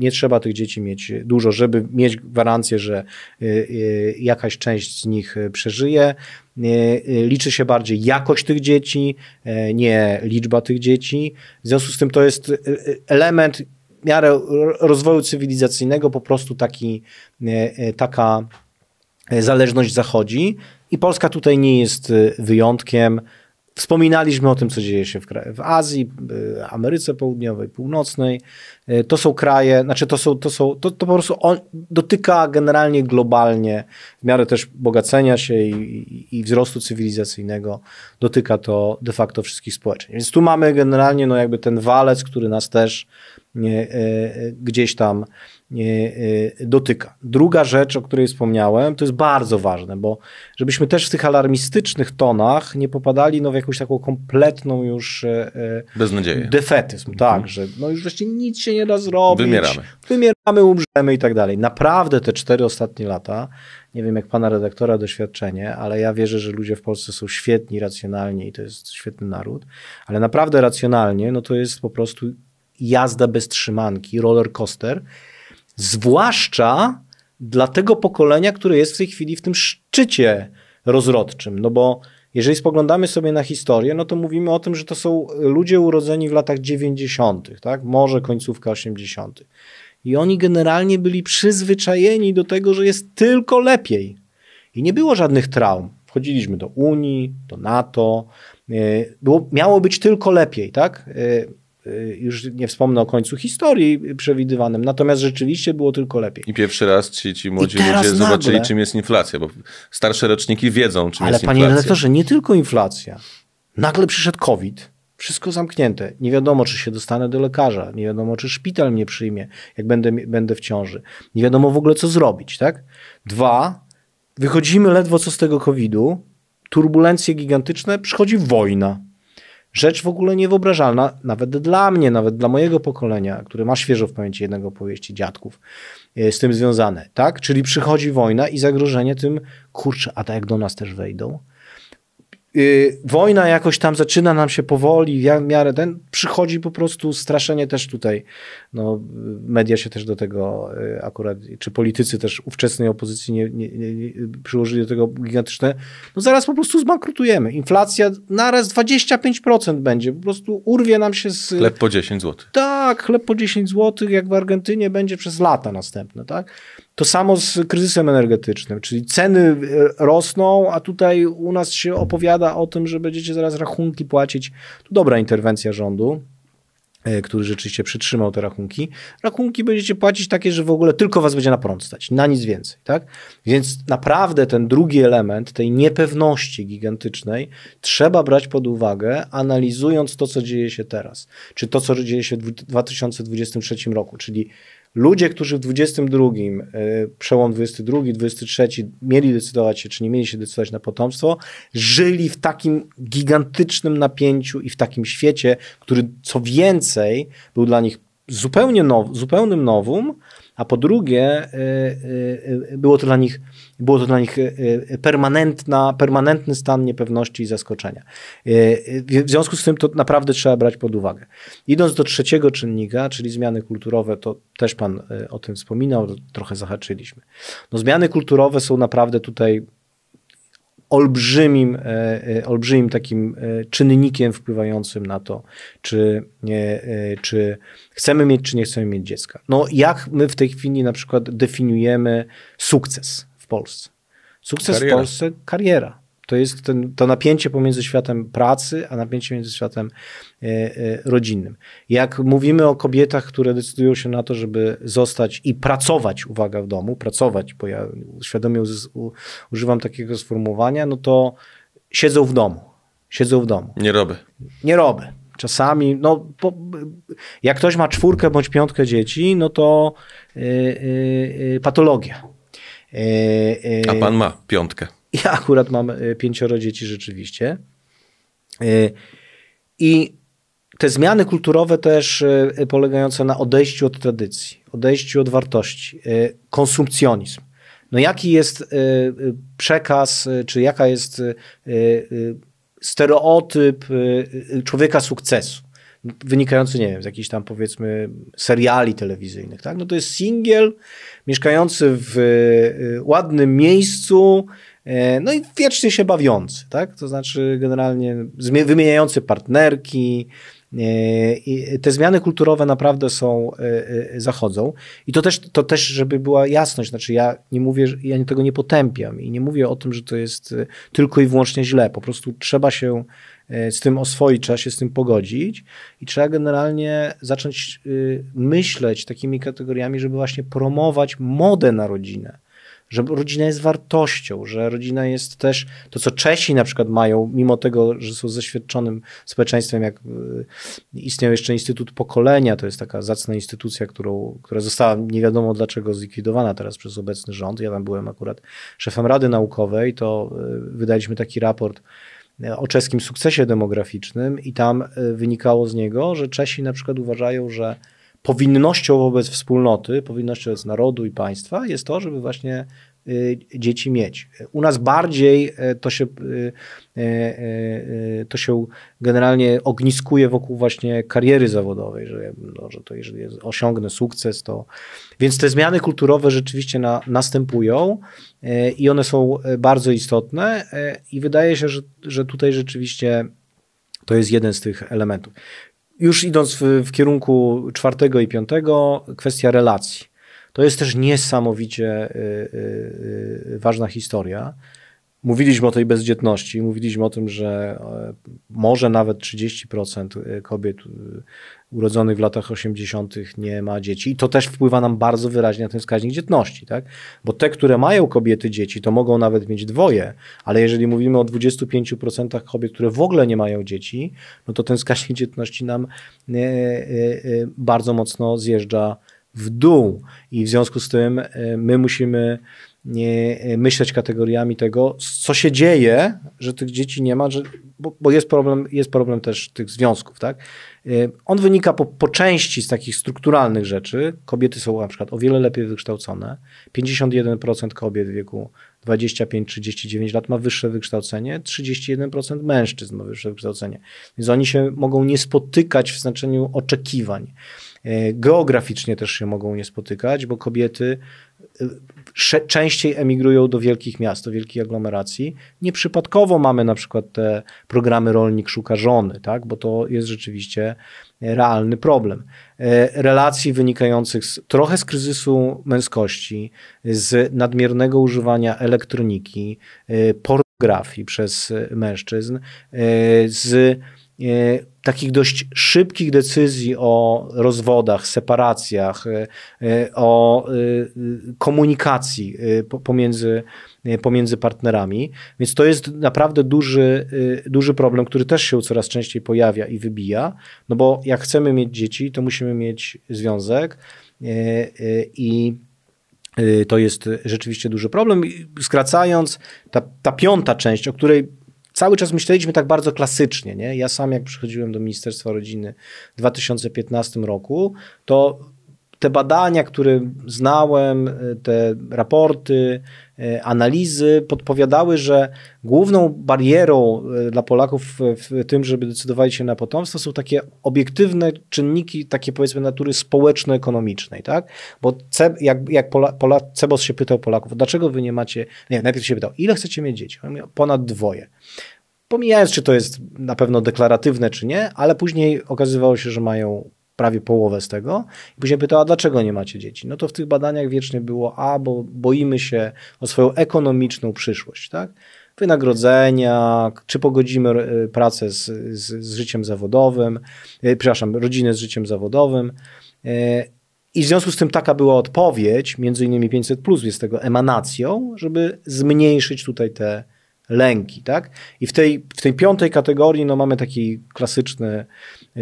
nie trzeba tych dzieci mieć dużo, żeby mieć gwarancję, że jakaś część z nich przeżyje. Y, liczy się bardziej jakość tych dzieci, e, nie liczba tych dzieci. W związku z tym to jest y, y, element w miarę rozwoju cywilizacyjnego, po prostu taki, e, e, taka zależność zachodzi. I Polska tutaj nie jest wyjątkiem. Wspominaliśmy o tym, co dzieje się w, w Azji, y, Ameryce Południowej, Północnej. Y, to są kraje, znaczy to są, to są, to, to po prostu on dotyka generalnie globalnie, w miarę też bogacenia się i, i, i wzrostu cywilizacyjnego, dotyka to de facto wszystkich społeczeństw. Więc tu mamy generalnie no jakby ten walec, który nas też nie, y, gdzieś tam E, e, dotyka. Druga rzecz, o której wspomniałem, to jest bardzo ważne, bo żebyśmy też w tych alarmistycznych tonach nie popadali no, w jakąś taką kompletną już e, beznadzieję. Defetyzm, mhm. tak, że no już właśnie nic się nie da zrobić. Wymieramy. Wymieramy, umrzemy i tak dalej. Naprawdę te cztery ostatnie lata, nie wiem jak pana redaktora doświadczenie, ale ja wierzę, że ludzie w Polsce są świetni, racjonalni i to jest świetny naród, ale naprawdę racjonalnie, no to jest po prostu jazda bez trzymanki, roller coaster, Zwłaszcza dla tego pokolenia, które jest w tej chwili w tym szczycie rozrodczym. No bo jeżeli spoglądamy sobie na historię, no to mówimy o tym, że to są ludzie urodzeni w latach 90., tak? może końcówka 80. I oni generalnie byli przyzwyczajeni do tego, że jest tylko lepiej. I nie było żadnych traum. Wchodziliśmy do Unii, do NATO. E, było, miało być tylko lepiej, tak? E, Y, już nie wspomnę o końcu historii przewidywanym, natomiast rzeczywiście było tylko lepiej. I pierwszy raz ci, ci młodzi ludzie zobaczyli, nagle... czym jest inflacja, bo starsze roczniki wiedzą, czym Ale jest inflacja. Ale panie redaktorze, nie tylko inflacja. Nagle przyszedł COVID, wszystko zamknięte. Nie wiadomo, czy się dostanę do lekarza, nie wiadomo, czy szpital mnie przyjmie, jak będę, będę w ciąży. Nie wiadomo w ogóle, co zrobić, tak? Dwa, wychodzimy ledwo co z tego COVID-u, turbulencje gigantyczne, przychodzi wojna. Rzecz w ogóle niewyobrażalna nawet dla mnie, nawet dla mojego pokolenia, które ma świeżo w pamięci jednego powieści dziadków e, z tym związane, tak? Czyli przychodzi wojna i zagrożenie tym, kurczę, a tak jak do nas też wejdą, Yy, wojna jakoś tam zaczyna nam się powoli, w miarę ten, przychodzi po prostu straszenie też tutaj. No, media się też do tego yy, akurat, czy politycy też ówczesnej opozycji nie, nie, nie, przyłożyli do tego gigantyczne, no zaraz po prostu zbankrutujemy. Inflacja naraz 25% będzie, po prostu urwie nam się z... Chleb po 10 zł. Tak, chleb po 10 zł, jak w Argentynie będzie przez lata następne, tak? To samo z kryzysem energetycznym, czyli ceny e, rosną, a tutaj u nas się opowiada o tym, że będziecie zaraz rachunki płacić. Tu dobra interwencja rządu, e, który rzeczywiście przytrzymał te rachunki. Rachunki będziecie płacić takie, że w ogóle tylko was będzie na prąd stać, na nic więcej, tak? Więc naprawdę ten drugi element tej niepewności gigantycznej trzeba brać pod uwagę, analizując to, co dzieje się teraz, czy to, co dzieje się w 2023 roku, czyli Ludzie, którzy w 22, y, przełom 22, 23 mieli decydować się, czy nie mieli się decydować na potomstwo, żyli w takim gigantycznym napięciu i w takim świecie, który co więcej był dla nich zupełnie now, zupełnym nowym, a po drugie y, y, było to dla nich było to dla nich e, e, permanentna, permanentny stan niepewności i zaskoczenia. E, w związku z tym to naprawdę trzeba brać pod uwagę. Idąc do trzeciego czynnika, czyli zmiany kulturowe, to też Pan o tym wspominał, trochę zahaczyliśmy. No, zmiany kulturowe są naprawdę tutaj olbrzymim, olbrzymim takim czynnikiem wpływającym na to, czy, czy chcemy mieć, czy nie chcemy mieć dziecka. No, jak my w tej chwili na przykład definiujemy sukces? Polsce. Sukces kariera. w Polsce kariera. To jest ten, to napięcie pomiędzy światem pracy, a napięcie między światem e, e, rodzinnym. Jak mówimy o kobietach, które decydują się na to, żeby zostać i pracować, uwaga, w domu, pracować, bo ja świadomie u, używam takiego sformułowania, no to siedzą w domu. Siedzą w domu. Nie robię. Nie robię. Czasami, no, po, jak ktoś ma czwórkę bądź piątkę dzieci, no to y, patologia a pan ma piątkę. <laughs> Ja akurat mam e, pięcioro dzieci rzeczywiście. E, I te zmiany kulturowe też e, polegające na odejściu od tradycji, odejściu od wartości, konsumpcjonizm. No jaki jest przekaz, czy jaka jest stereotyp człowieka sukcesu? wynikający, nie wiem, z jakichś tam powiedzmy seriali telewizyjnych, tak? No to jest singiel mieszkający w y, ładnym miejscu, e, no i wiecznie się bawiący, tak? To znaczy generalnie wymieniający partnerki, e, i te zmiany kulturowe naprawdę są, e, zachodzą. I to też, to też, żeby była jasność, znaczy ja nie mówię, ja tego nie potępiam i nie mówię o tym, że to jest tylko i wyłącznie źle. Po prostu trzeba się E, z tym oswoić, trzeba się z tym pogodzić i trzeba generalnie zacząć y, myśleć takimi kategoriami, żeby właśnie promować modę na rodzinę że rodzina jest wartością, że rodzina jest też to, co Czesi na przykład mają, mimo tego, że są zaświadczonym społeczeństwem, jak y, istniał jeszcze Instytut Pokolenia, to jest taka zacna instytucja, którą, która została nie wiadomo dlaczego zlikwidowana teraz przez obecny rząd. Ja tam byłem akurat szefem Rady Naukowej, to y, wydaliśmy taki raport o czeskim sukcesie demograficznym i tam e, wynikało z niego, że Czesi na przykład uważają, że powinnością wobec wspólnoty, powinnością wobec narodu i państwa jest to, żeby właśnie Y, dzieci mieć. U nas bardziej y, to się, y, to się generalnie ogniskuje wokół właśnie kariery zawodowej, że, no, że to jeżeli osiągnę sukces, to... Więc te zmiany kulturowe rzeczywiście na, następują i one są bardzo istotne i wydaje się, że, że tutaj rzeczywiście to jest jeden z tych elementów. Już idąc w, w kierunku czwartego i piątego, kwestia relacji to jest też niesamowicie y, y, y, ważna historia. Mówiliśmy o tej bezdzietności, mówiliśmy o tym, że e, może nawet 30% e, kobiet urodzonych w latach 80. nie ma dzieci i to też wpływa nam bardzo wyraźnie na ten wskaźnik dzietności, tak? Bo te, które mają kobiety dzieci, to mogą nawet mieć dwoje, ale jeżeli mówimy o 25% kobiet, które w ogóle nie mają dzieci, no to ten wskaźnik dzietności nam e, bardzo mocno zjeżdża w dół i w związku z tym e, my musimy e, e, myśleć kategoriami tego, co się dzieje, że tych dzieci nie ma, że, bo, bo jest, problem, jest problem też tych związków. Tak? On wynika po, po części z takich strukturalnych rzeczy. Kobiety są na przykład o wiele lepiej wykształcone. 51% kobiet w wieku 25-39 lat ma wyższe wykształcenie, 31% mężczyzn ma wyższe wykształcenie. Więc oni się mogą nie spotykać w znaczeniu oczekiwań. E, geograficznie też się mogą nie spotykać, bo kobiety e, częściej emigrują do wielkich miast, do wielkich aglomeracji. Nieprzypadkowo mamy na przykład te programy Rolnik Szuka Żony, tak? bo to jest rzeczywiście realny problem. E, relacji wynikających z, trochę z kryzysu męskości, z nadmiernego używania elektroniki, pornografii przez mężczyzn, z E, takich dość szybkich decyzji o rozwodach, separacjach, e, e, o komunikacji pomiędzy, pomiędzy partnerami. Więc to jest naprawdę duży, duży problem, który też się coraz częściej pojawia i wybija, no bo jak chcemy mieć dzieci, to musimy mieć związek i to jest rzeczywiście duży problem. Skracając, ta, ta piąta część, o której cały czas myśleliśmy tak bardzo klasycznie. Nie? Ja sam, jak przychodziłem do Ministerstwa Rodziny w 2015 roku, to te badania, które znałem, y, te raporty, y, analizy podpowiadały, że główną barierą y, dla Polaków w tym, żeby decydowali się na potomstwo, są takie obiektywne czynniki, takie powiedzmy natury społeczno-ekonomicznej, tak? Bo jak, jak Pola, Pola, Cebos się pytał Polaków, dlaczego wy nie macie, nie, najpierw się pytał, ile chcecie mieć dzieci? ponad dwoje pomijając, czy to jest na pewno deklaratywne, czy nie, ale później okazywało się, że mają prawie połowę z tego. I później pytała, dlaczego nie macie dzieci? No to w tych badaniach wiecznie było, a bo boimy się o swoją ekonomiczną przyszłość, tak? Wynagrodzenia, czy pogodzimy e, pracę z, z, z życiem zawodowym, e, przepraszam, rodzinę z życiem zawodowym. E, I w związku z tym taka była odpowiedź, między innymi 500, jest tego emanacją, żeby zmniejszyć tutaj te lęki. Tak? I w tej, w tej piątej kategorii no, mamy taki klasyczny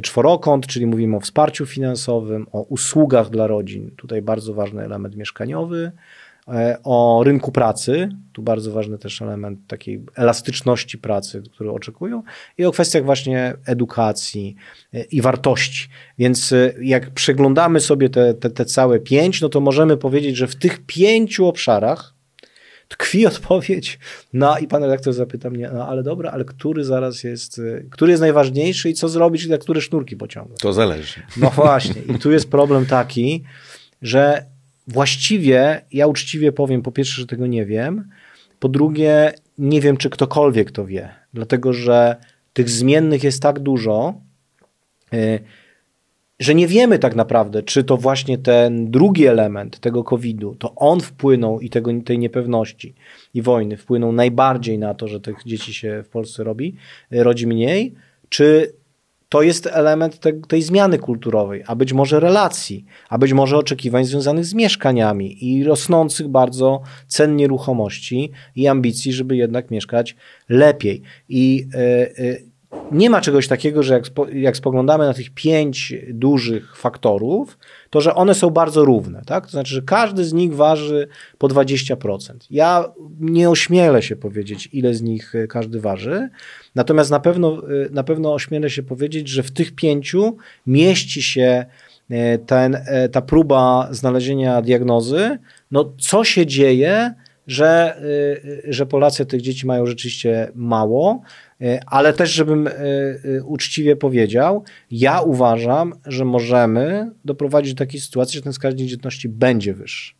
czworokąt, czyli mówimy o wsparciu finansowym, o usługach dla rodzin, tutaj bardzo ważny element mieszkaniowy, e, o rynku pracy, tu bardzo ważny też element takiej elastyczności pracy, który oczekują, i o kwestiach właśnie edukacji e, i wartości. Więc e, jak przeglądamy sobie te, te, te całe pięć, no to możemy powiedzieć, że w tych pięciu obszarach tkwi odpowiedź na, no i pan redaktor zapyta mnie, no ale dobra, ale który zaraz jest, y, który jest najważniejszy i co zrobić i na które sznurki pociągnąć? To zależy. No właśnie. I tu jest problem taki, że właściwie, ja uczciwie powiem, po pierwsze, że tego nie wiem, po drugie, nie wiem, czy ktokolwiek to wie, dlatego że tych zmiennych jest tak dużo, yy, że nie wiemy tak naprawdę, czy to właśnie ten drugi element tego COVID-u, to on wpłynął i tego, tej niepewności i wojny wpłynął najbardziej na to, że tych dzieci się w Polsce robi, y, rodzi mniej, czy to jest element te, tej zmiany kulturowej, a być może relacji, a być może oczekiwań związanych z mieszkaniami i rosnących bardzo cen nieruchomości i ambicji, żeby jednak mieszkać lepiej. I y, y, nie ma czegoś takiego, że jak, spo, jak spoglądamy na tych pięć dużych faktorów, to że one są bardzo równe, tak? To znaczy, że każdy z nich waży po 20%. Ja nie ośmielę się powiedzieć, ile z nich y, każdy waży, natomiast na pewno, y, na pewno ośmielę się powiedzieć, że w tych pięciu mieści się y, ten, ta próba znalezienia diagnozy, no co się dzieje, że, y, y, że Polacy tych dzieci mają rzeczywiście mało, y, ale też, żebym uczciwie powiedział, ja uważam, że możemy doprowadzić do takiej sytuacji, że ten wskaźnik dzietności będzie wyższy.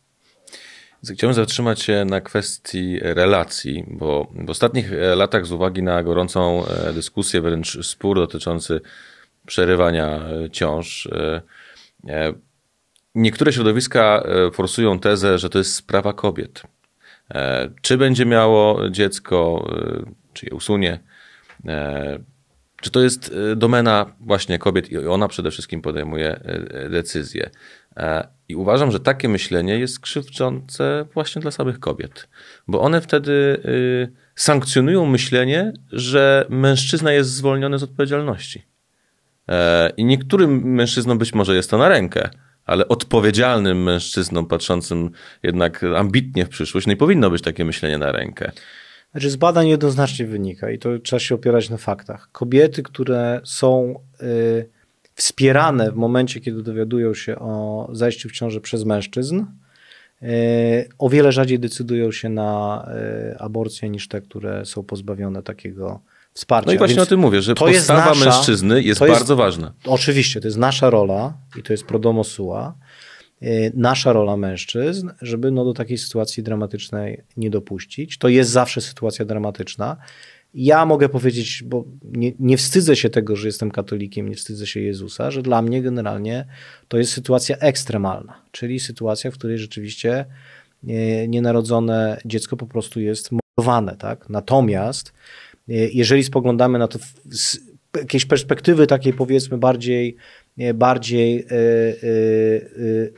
Chciałbym zatrzymać się na kwestii relacji, bo w ostatnich e, latach z uwagi na gorącą e, dyskusję, wręcz spór dotyczący przerywania e, ciąż, niektóre środowiska forsują tezę, że to jest sprawa kobiet. E, czy będzie miało dziecko, e, czy je usunie. E, czy to jest domena właśnie kobiet i ona przede wszystkim podejmuje decyzje. I uważam, że takie myślenie jest krzywdzące właśnie dla samych kobiet, bo one wtedy y, sankcjonują myślenie, że mężczyzna jest zwolniony z odpowiedzialności. I niektórym mężczyznom być może jest to na rękę, ale odpowiedzialnym mężczyzną patrzącym jednak ambitnie w przyszłość, no i powinno być takie myślenie na rękę. Znaczy z badań jednoznacznie wynika i to trzeba się opierać na faktach. Kobiety, które są y, wspierane w momencie, kiedy dowiadują się o zajściu w ciąży przez mężczyzn, y, o wiele rzadziej decydują się na y, aborcję niż te, które są pozbawione takiego wsparcia. No i właśnie Więc o tym mówię, że to postawa jest nasza, mężczyzny jest, jest bardzo ważna. Oczywiście, to jest nasza rola i to jest prodomosuła, y, nasza rola mężczyzn, żeby no, do takiej sytuacji dramatycznej nie dopuścić. To jest zawsze sytuacja dramatyczna. Ja mogę powiedzieć, bo nie, nie wstydzę się tego, że jestem katolikiem, nie wstydzę się Jezusa, że dla mnie generalnie to jest sytuacja ekstremalna, czyli sytuacja, w której rzeczywiście y, nienarodzone dziecko po prostu jest mordowane. Tak? Natomiast E, jeżeli spoglądamy na to z jakiejś perspektywy takiej powiedzmy bardziej, e, bardziej e,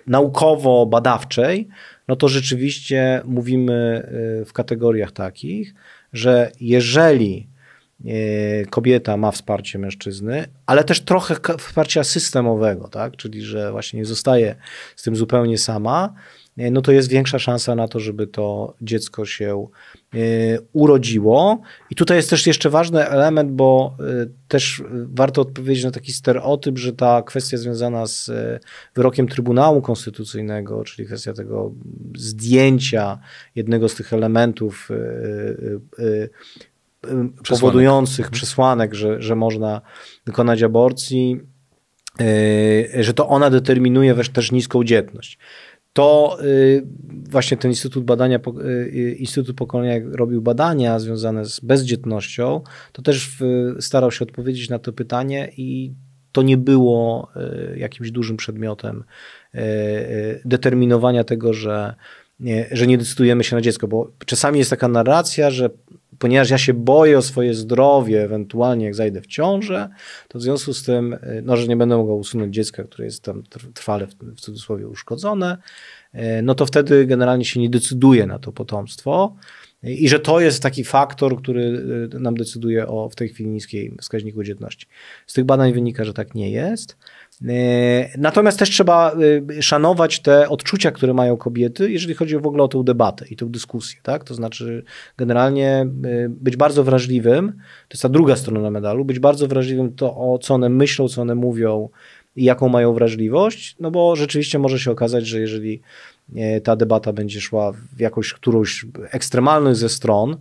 naukowo-badawczej, no to rzeczywiście mówimy w kategoriach takich, że jeżeli E, kobieta ma wsparcie mężczyzny, ale też trochę wsparcia systemowego, tak? czyli że właśnie nie zostaje z tym zupełnie sama, e, no to jest większa szansa na to, żeby to dziecko się e, urodziło. I tutaj jest też jeszcze ważny element, bo też warto odpowiedzieć na taki stereotyp, że ta kwestia związana z wyrokiem Trybunału Konstytucyjnego, czyli kwestia tego zdjęcia jednego z tych elementów przesłanek. powodujących mhm. przesłanek, że, że można dokonać aborcji, y, że to ona determinuje też niską dzietność. To y, właśnie ten Instytut Badania, y, Instytut Pokolenia robił badania związane z bezdzietnością, to też starał się odpowiedzieć na to pytanie i to nie było jakimś dużym przedmiotem determinowania tego, że nie, że nie decydujemy się na dziecko, bo czasami jest taka narracja, że ponieważ ja się boję o swoje zdrowie, ewentualnie jak zajdę w ciążę, to w związku z tym, y, no, że nie będę mogła usunąć dziecka, które jest tam trwale w cudzysłowie uszkodzone, y, no to wtedy generalnie się nie decyduje na to potomstwo. I że to jest taki faktor, który y, nam decyduje o w tej chwili niskiej wskaźniku dzietności. Z tych badań wynika, że tak nie jest. E, natomiast też trzeba e, szanować te odczucia, które mają kobiety, jeżeli chodzi w ogóle o tę debatę i tę dyskusję. Tak? To znaczy, generalnie e, być bardzo wrażliwym, to jest ta druga strona medalu, być bardzo wrażliwym to, o co one myślą, co one mówią i jaką mają wrażliwość, no bo rzeczywiście może się okazać, że jeżeli ta debata będzie szła w jakąś którąś ekstremalną ze stron,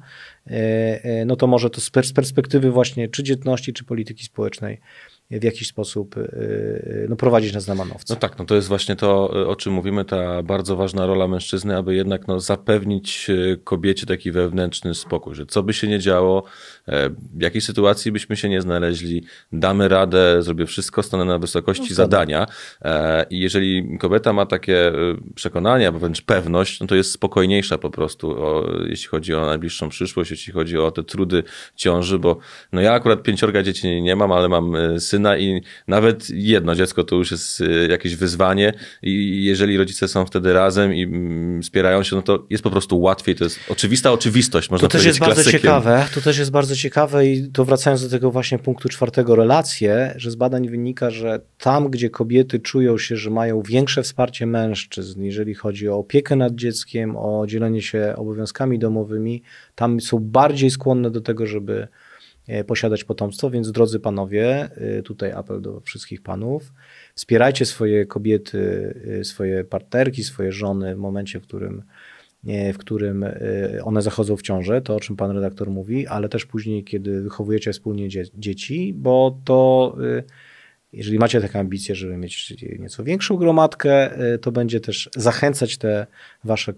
no to może to z perspektywy właśnie czy dzietności, czy polityki społecznej w jakiś sposób y, y, no, prowadzić nas na manowce. No tak, no to jest właśnie to, o czym mówimy, ta bardzo ważna rola mężczyzny, aby jednak no, zapewnić y, kobiecie taki wewnętrzny spokój, że co by się nie działo, E, w jakiej sytuacji byśmy się nie znaleźli, damy radę, zrobię wszystko, stanę na wysokości no, zadania. E, I jeżeli kobieta ma takie e, przekonania, wręcz pewność, no to jest spokojniejsza po prostu, o, jeśli chodzi o najbliższą przyszłość, jeśli chodzi o te trudy ciąży, bo no ja akurat pięciorga dzieci nie mam, ale mam syna i nawet jedno dziecko to już jest jakieś wyzwanie i jeżeli rodzice są wtedy razem i mm, wspierają się, no to jest po prostu łatwiej, to jest oczywista oczywistość, można to też jest bardzo ciekawe, to też jest bardzo bardzo ciekawe i to wracając do tego właśnie punktu czwartego, relacje, że z badań wynika, że tam, gdzie kobiety czują się, że mają większe wsparcie mężczyzn, jeżeli chodzi o opiekę nad dzieckiem, o dzielenie się obowiązkami domowymi, tam są bardziej skłonne do tego, żeby e, posiadać potomstwo, więc drodzy panowie, e, tutaj apel do wszystkich panów, wspierajcie swoje kobiety, e, swoje partnerki, swoje żony w momencie, w którym E, w którym e, one zachodzą w ciążę, to o czym pan redaktor mówi, ale też później, kiedy wychowujecie wspólnie dzieci, bo to e, jeżeli macie takie ambicje, żeby mieć nieco większą gromadkę, to będzie też zachęcać te wasze,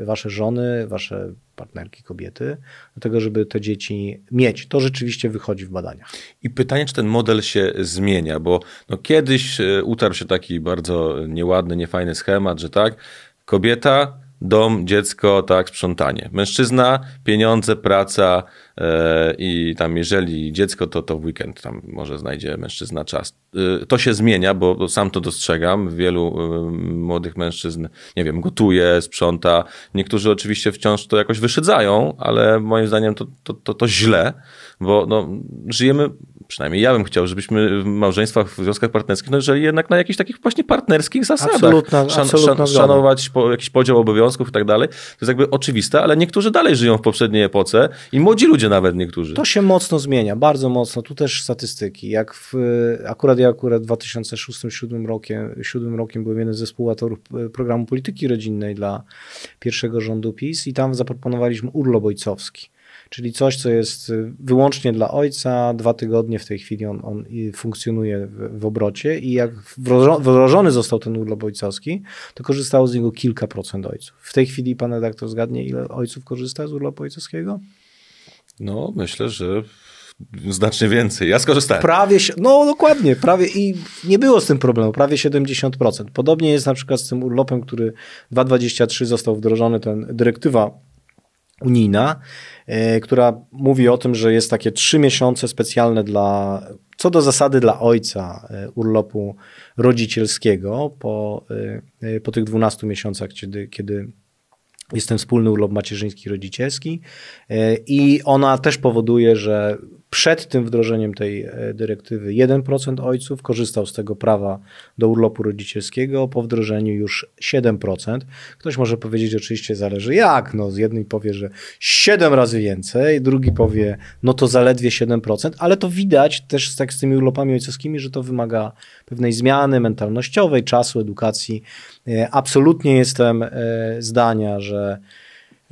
wasze żony, wasze partnerki, kobiety, do tego, żeby te dzieci mieć. To rzeczywiście wychodzi w badaniach. I pytanie, czy ten model się zmienia, bo no kiedyś utarł się taki bardzo nieładny, niefajny schemat, że tak, kobieta dom, dziecko, tak, sprzątanie. Mężczyzna, pieniądze, praca, E, i tam jeżeli dziecko, to to w weekend tam może znajdzie mężczyzna czas. E, to się zmienia, bo sam to dostrzegam. Wielu e, młodych mężczyzn, nie wiem, gotuje, sprząta. Niektórzy oczywiście wciąż to jakoś wyszydzają, ale moim zdaniem to, to, to, to źle, bo no, żyjemy, przynajmniej ja bym chciał, żebyśmy w małżeństwach, w związkach partnerskich, no jeżeli jednak na jakichś takich właśnie partnerskich zasadach absolutna, szan, absolutna szan, szanować po, jakiś podział obowiązków i tak dalej. To jest jakby oczywiste, ale niektórzy dalej żyją w poprzedniej epoce i młodzi ludzie nawet niektórzy. To się mocno zmienia, bardzo mocno. Tu też statystyki. Jak w, akurat ja akurat w 2006-2007 rokiem, 7 rokiem byłem jednym z współautorów e, programu polityki rodzinnej dla pierwszego rządu PiS i tam zaproponowaliśmy urlop ojcowski czyli coś, co jest e, wyłącznie dla ojca. Dwa tygodnie w tej chwili on, on funkcjonuje w, w, obrocie i jak wdrożony został ten urlop ojcowski, to korzystało z niego kilka procent ojców. W tej chwili pan redaktor zgadnie, ile ojców korzysta z urlopu ojcowskiego? No, myślę, że znacznie więcej. Ja skorzystałem. Prawie, no dokładnie, prawie i nie było z tym problemu, prawie 70%. Podobnie jest na przykład z tym urlopem, który 2.23 został wdrożony, ten dyrektywa unijna, yy, która mówi o tym, że jest takie trzy miesiące specjalne dla, co do zasady dla ojca yy, urlopu rodzicielskiego po, yy, po tych 12 miesiącach, kiedy, kiedy jest ten wspólny urlop macierzyński, rodzicielski e, i ona też powoduje, że przed tym wdrożeniem tej e, dyrektywy 1% ojców korzystał z tego prawa do urlopu rodzicielskiego, po wdrożeniu już 7%. Ktoś może powiedzieć, oczywiście zależy jak, no z jednej powie, że 7 razy więcej, drugi powie, no to zaledwie 7%, ale to widać też tak z tymi urlopami ojcowskimi, że to wymaga pewnej zmiany mentalnościowej, czasu, edukacji. E, absolutnie jestem e, zdania, że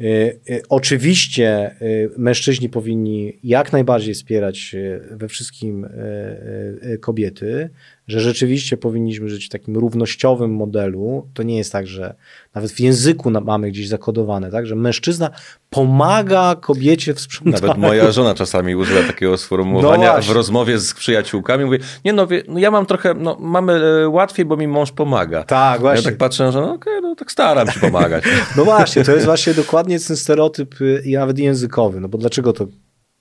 Y, y, oczywiście y, mężczyźni powinni jak najbardziej wspierać we wszystkim kobiety, że rzeczywiście powinniśmy żyć w takim równościowym modelu. To nie jest tak, że nawet w języku mamy gdzieś zakodowane, tak, że mężczyzna pomaga kobiecie w sprzątaniu. Nawet moja żona czasami używa takiego sformułowania no w rozmowie z przyjaciółkami. Mówię, nie no, wie, no ja mam trochę, no mamy e, łatwiej, bo mi mąż pomaga. Tak, właśnie. Ja tak patrzę, że no okej, okay, no tak staram się pomagać. <laughs> no właśnie, to jest właśnie dokładnie ten stereotyp y, i nawet językowy, no bo dlaczego to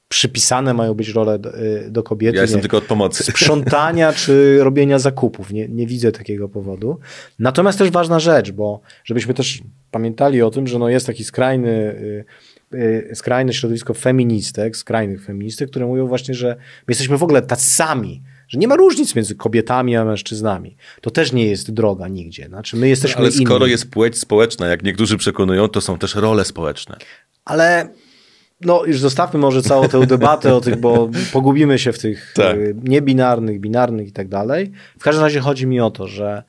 przypisane mają być role do, y, do kobiety. Ja jestem nie, tylko od pomocy. Sprzątania <laughs> czy robienia zakupów. Nie, nie widzę takiego powodu. Natomiast też ważna rzecz, bo żebyśmy też pamiętali o tym, że no jest taki skrajny y, y, skrajne środowisko feministek, skrajnych feministek, które mówią właśnie, że my jesteśmy w ogóle tacy sami, że nie ma różnic między kobietami a mężczyznami. To też nie jest droga nigdzie. Znaczy, my jesteśmy Ale skoro inni. jest płeć społeczna, jak niektórzy przekonują, to są też role społeczne. Ale no już zostawmy może całą tę debatę o tych, bo pogubimy się w tych tak. Y, niebinarnych, binarnych i tak dalej. W każdym razie chodzi mi o to, że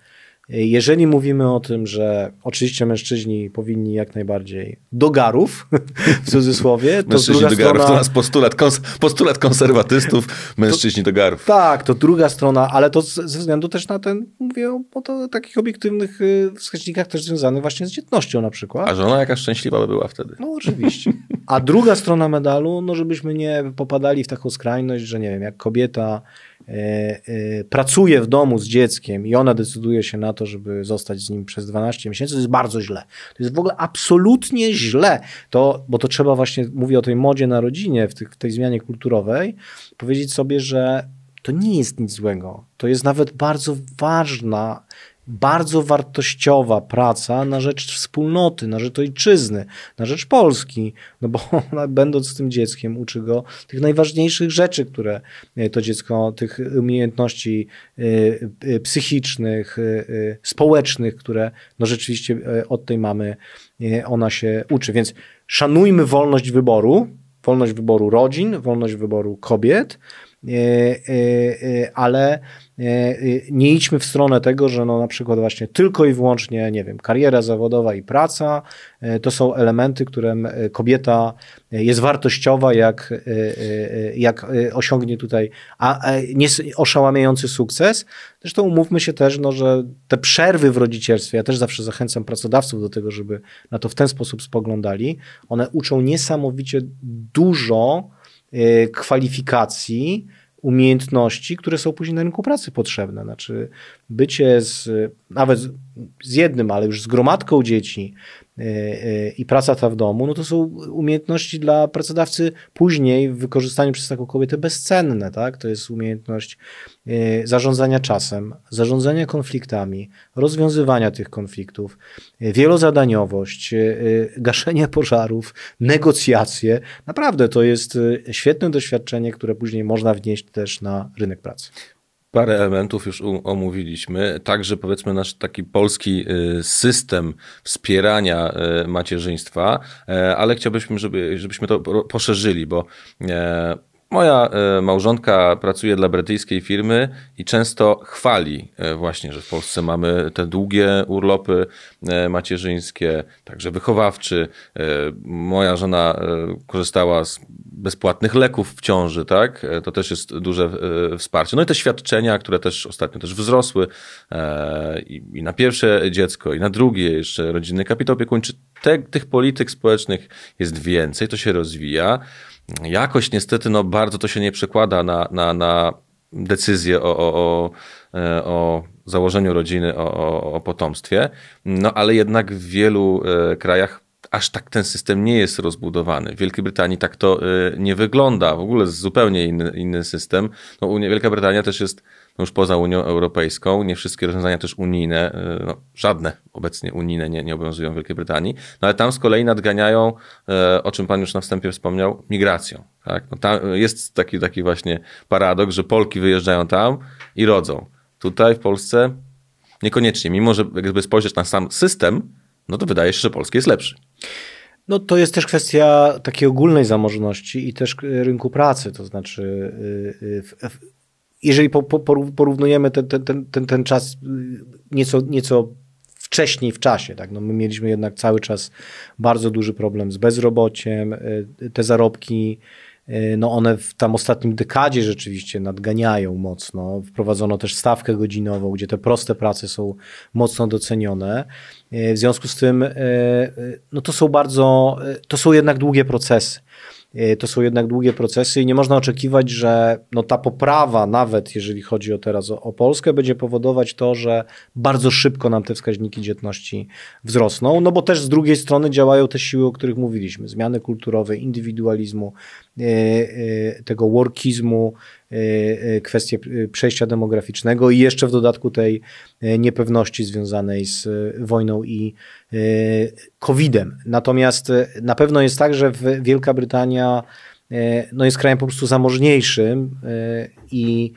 jeżeli mówimy o tym, że oczywiście mężczyźni powinni jak najbardziej dogarów, <laughs> w cudzysłowie, to mężczyźni druga dogarów, strona... to nas postulat, kons postulat konserwatystów, <laughs> mężczyźni to, dogarów. Tak, to druga strona, ale to ze względu też na ten, mówię o, to, takich obiektywnych y, wskaźnikach też związanych właśnie z dzietnością na przykład. A żona jaka szczęśliwa by była wtedy. No oczywiście. A druga strona medalu, no żebyśmy nie popadali w taką skrajność, że nie wiem, jak kobieta E, e, pracuje w domu z dzieckiem i ona decyduje się na to, żeby zostać z nim przez 12 miesięcy, to jest bardzo źle. To jest w ogóle absolutnie źle. To, bo to trzeba właśnie, mówię o tej modzie na rodzinie, w, w tej zmianie kulturowej, powiedzieć sobie, że to nie jest nic złego. To jest nawet bardzo ważna bardzo wartościowa praca na rzecz wspólnoty, na rzecz ojczyzny, na rzecz Polski, no bo <laughs> ona, będąc tym dzieckiem, uczy go tych najważniejszych rzeczy, które e, to dziecko, tych umiejętności e, e, psychicznych, społecznych, które no rzeczywiście od tej mamy ona się uczy. Więc szanujmy wolność wyboru, wolność wyboru rodzin, wolność wyboru kobiet, E, e, e, ale nie idźmy w stronę tego, że no na przykład właśnie tylko i wyłącznie, nie wiem, kariera zawodowa i praca to są elementy, którym kobieta jest wartościowa, jak, jak osiągnie tutaj a, oszałamiający sukces. Zresztą umówmy się też, no, że te przerwy w rodzicielstwie, ja też zawsze zachęcam pracodawców do tego, żeby na to w ten sposób spoglądali, one uczą niesamowicie dużo E, kwalifikacji, umiejętności, które są później na rynku pracy potrzebne. Znaczy bycie z, nawet z jednym, ale już z gromadką dzieci, E, e, i praca ta w domu, no to są umiejętności dla pracodawcy później w wykorzystaniu przez taką kobietę bezcenne, tak? To jest umiejętność e, zarządzania czasem, zarządzania konfliktami, rozwiązywania tych konfliktów, wielozadaniowość, gaszenie pożarów, negocjacje. Naprawdę to jest świetne doświadczenie, które później można wnieść też na rynek pracy. Parę elementów już omówiliśmy. Także powiedzmy nasz taki polski y, system wspierania y, macierzyństwa, e, ale chciałbyśmy, żeby, żebyśmy to poszerzyli, bo e, Moja e, małżonka pracuje dla brytyjskiej firmy i często chwali e, właśnie, że w Polsce mamy te długie urlopy e, macierzyńskie, także wychowawczy. Moja żona korzystała z bezpłatnych leków w ciąży, tak? To też jest duże wsparcie. No i te świadczenia, które też ostatnio też wzrosły i na pierwsze dziecko, i na drugie jeszcze rodzinny kapitał opiekuńczy. Te, tych polityk społecznych jest więcej, to się rozwija jakoś niestety no, bardzo to się nie przekłada na, na, na decyzję o, o, o, e, o założeniu rodziny, o, o, o potomstwie, no ale jednak w wielu e, krajach aż tak ten system nie jest rozbudowany. W Wielkiej Brytanii tak to e, nie wygląda. W ogóle jest zupełnie inny, inny system. No, Wielka Brytania też jest już poza Unią Europejską. Nie wszystkie rozwiązania też unijne, y, no, żadne obecnie unijne nie, nie obowiązują w Wielkiej Brytanii, no ale tam z kolei nadganiają, y, o czym Pan już na wstępie wspomniał, migracją. Tak? No, tam jest taki, taki właśnie paradoks, że Polki wyjeżdżają tam i rodzą. Tutaj w Polsce niekoniecznie, mimo że jakby spojrzeć na sam system, no to wydaje się, że polski jest lepszy. No to jest też kwestia takiej ogólnej zamożności i też y, rynku pracy, to znaczy w, w, jeżeli po, po, porównujemy ten, ten, ten, ten czas y, nieco, nieco wcześniej w czasie. Tak? No my mieliśmy jednak cały czas bardzo duży problem z bezrobociem, y, te zarobki. Y, no one w tam ostatnim dekadzie rzeczywiście nadganiają mocno. Wprowadzono też stawkę godzinową, gdzie te proste prace są mocno docenione. W związku z tym no to są bardzo, to są jednak długie procesy. E, to są jednak długie procesy i nie można oczekiwać, że no ta poprawa, nawet jeżeli chodzi o teraz o, o Polskę, będzie powodować to, że bardzo szybko nam te wskaźniki dzietności wzrosną, no bo też z drugiej strony działają te siły, o których mówiliśmy, zmiany kulturowe, indywidualizmu, e, e, tego workizmu, kwestie przejścia demograficznego i jeszcze w dodatku tej niepewności związanej z wojną i Y, COVID-em. Natomiast y, na pewno jest tak, że Wielka Brytania y, no jest krajem po prostu zamożniejszym i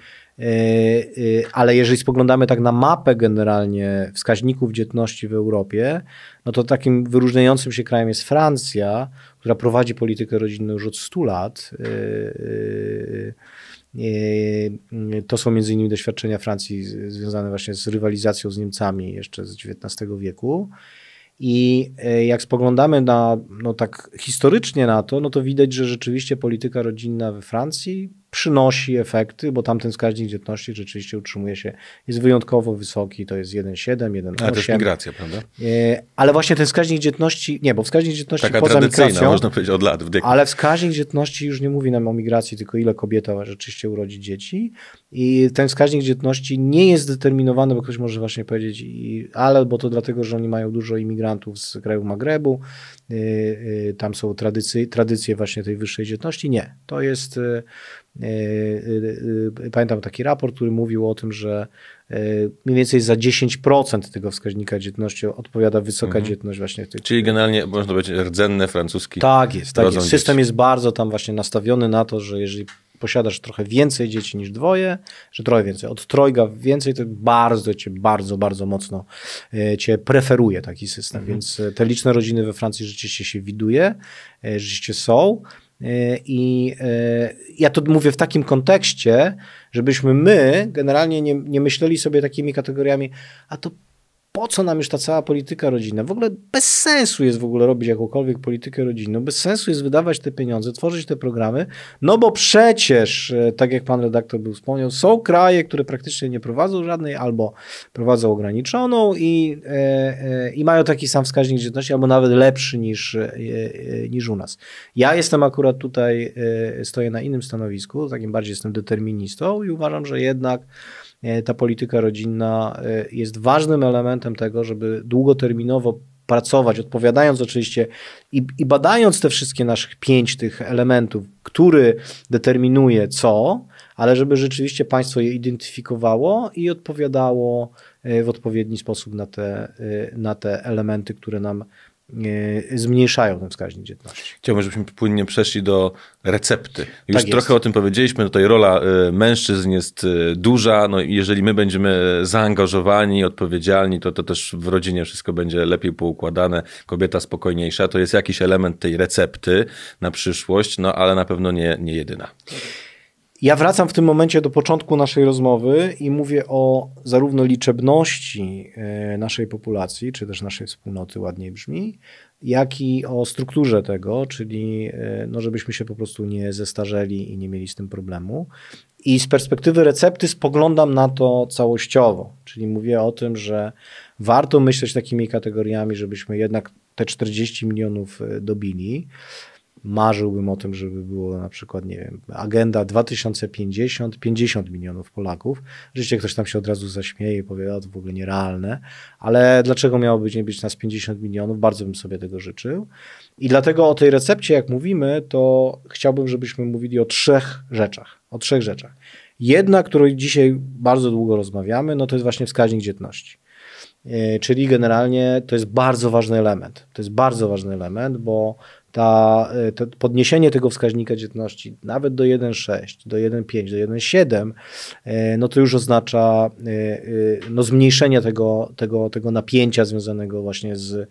ale jeżeli spoglądamy tak na mapę generalnie wskaźników dzietności w Europie, no to takim wyróżniającym się krajem jest Francja, która prowadzi politykę rodzinną już od 100 lat. To są między innymi doświadczenia Francji związane właśnie z rywalizacją z Niemcami jeszcze z XIX wieku. I e, jak spoglądamy na, no tak historycznie na to, no to widać, że rzeczywiście polityka rodzinna we Francji przynosi efekty, bo tamten wskaźnik dzietności rzeczywiście utrzymuje się, jest wyjątkowo wysoki, to jest 1,7, 1,8. Ale to jest migracja, prawda? E, ale właśnie ten wskaźnik dzietności, nie, bo wskaźnik dzietności Taka poza migracją, można powiedzieć od lat w dekad. Ale wskaźnik dzietności już nie mówi nam o migracji, tylko ile kobieta rzeczywiście urodzi dzieci i ten wskaźnik dzietności nie jest determinowany, bo ktoś może właśnie powiedzieć, i, ale bo to dlatego, że oni mają dużo imigrantów z krajów Magrebu, y, y, tam są tradycy, tradycje właśnie tej wyższej dzietności. Nie, to jest y, E, e, e, pamiętam taki raport, który mówił o tym, że mniej więcej za 10% tego wskaźnika dzietności odpowiada wysoka mhm. dzietność właśnie. Tych, Czyli generalnie można być rdzenne, francuski. Tak jest, tak jest. System jest bardzo tam właśnie nastawiony na to, że jeżeli posiadasz trochę więcej dzieci niż dwoje, że trochę więcej, od trojga więcej, to bardzo cię, bardzo, bardzo mocno cię preferuje taki system, mhm. więc te liczne rodziny we Francji rzeczywiście się widuje, rzeczywiście są, i e, ja to mówię w takim kontekście, żebyśmy my generalnie nie, nie myśleli sobie takimi kategoriami, a to po co nam już ta cała polityka rodzinna? W ogóle bez sensu jest w ogóle robić jakąkolwiek politykę rodzinną, bez sensu jest wydawać te pieniądze, tworzyć te programy, no bo przecież, e, tak jak pan redaktor był wspomniał, są kraje, które praktycznie nie prowadzą żadnej albo prowadzą ograniczoną i, e, e, i mają taki sam wskaźnik dzietności, albo nawet lepszy niż, e, e niż u nas. Ja jestem akurat tutaj, e, stoję na innym stanowisku, takim bardziej jestem deterministą i uważam, że jednak E, ta polityka rodzinna e, jest ważnym elementem tego, żeby długoterminowo pracować, odpowiadając oczywiście i, i, badając te wszystkie naszych pięć tych elementów, który determinuje co, ale żeby rzeczywiście państwo je identyfikowało i odpowiadało e, w odpowiedni sposób na te, na te elementy, które nam E, zmniejszają ten wskaźnik dzietności. Chciałbym, żebyśmy płynnie przeszli do recepty. Już tak trochę o tym powiedzieliśmy, tutaj rola e, mężczyzn jest e, duża, no i jeżeli my będziemy zaangażowani, odpowiedzialni, to, to też w rodzinie wszystko będzie lepiej poukładane, kobieta spokojniejsza, to jest jakiś element tej recepty na przyszłość, no ale na pewno nie, nie jedyna. Ja wracam w tym momencie do początku naszej rozmowy i mówię o zarówno liczebności e, naszej populacji, czy też naszej wspólnoty, ładniej brzmi, jak i o strukturze tego, czyli e, no, żebyśmy się po prostu nie zestarzeli i nie mieli z tym problemu. I z perspektywy recepty spoglądam na to całościowo, czyli mówię o tym, że warto myśleć takimi kategoriami, żebyśmy jednak te 40 milionów e, dobili marzyłbym o tym, żeby było na przykład, nie wiem, agenda 2050, 50 milionów Polaków. Oczywiście ktoś tam się od razu zaśmieje i powie, o to w ogóle nierealne, ale dlaczego miałoby nie być nas 50 milionów? Bardzo bym sobie tego życzył. I dlatego o tej recepcie, jak mówimy, to chciałbym, żebyśmy mówili o trzech rzeczach. O trzech rzeczach. Jedna, której dzisiaj bardzo długo rozmawiamy, no to jest właśnie wskaźnik dzietności. E, czyli generalnie to jest bardzo ważny element. To jest bardzo ważny element, bo ta, e, to podniesienie tego wskaźnika dzietności nawet do 1,6, do 1,5, do 1,7, e, no to już oznacza e, no zmniejszenie tego, tego, tego napięcia związanego właśnie z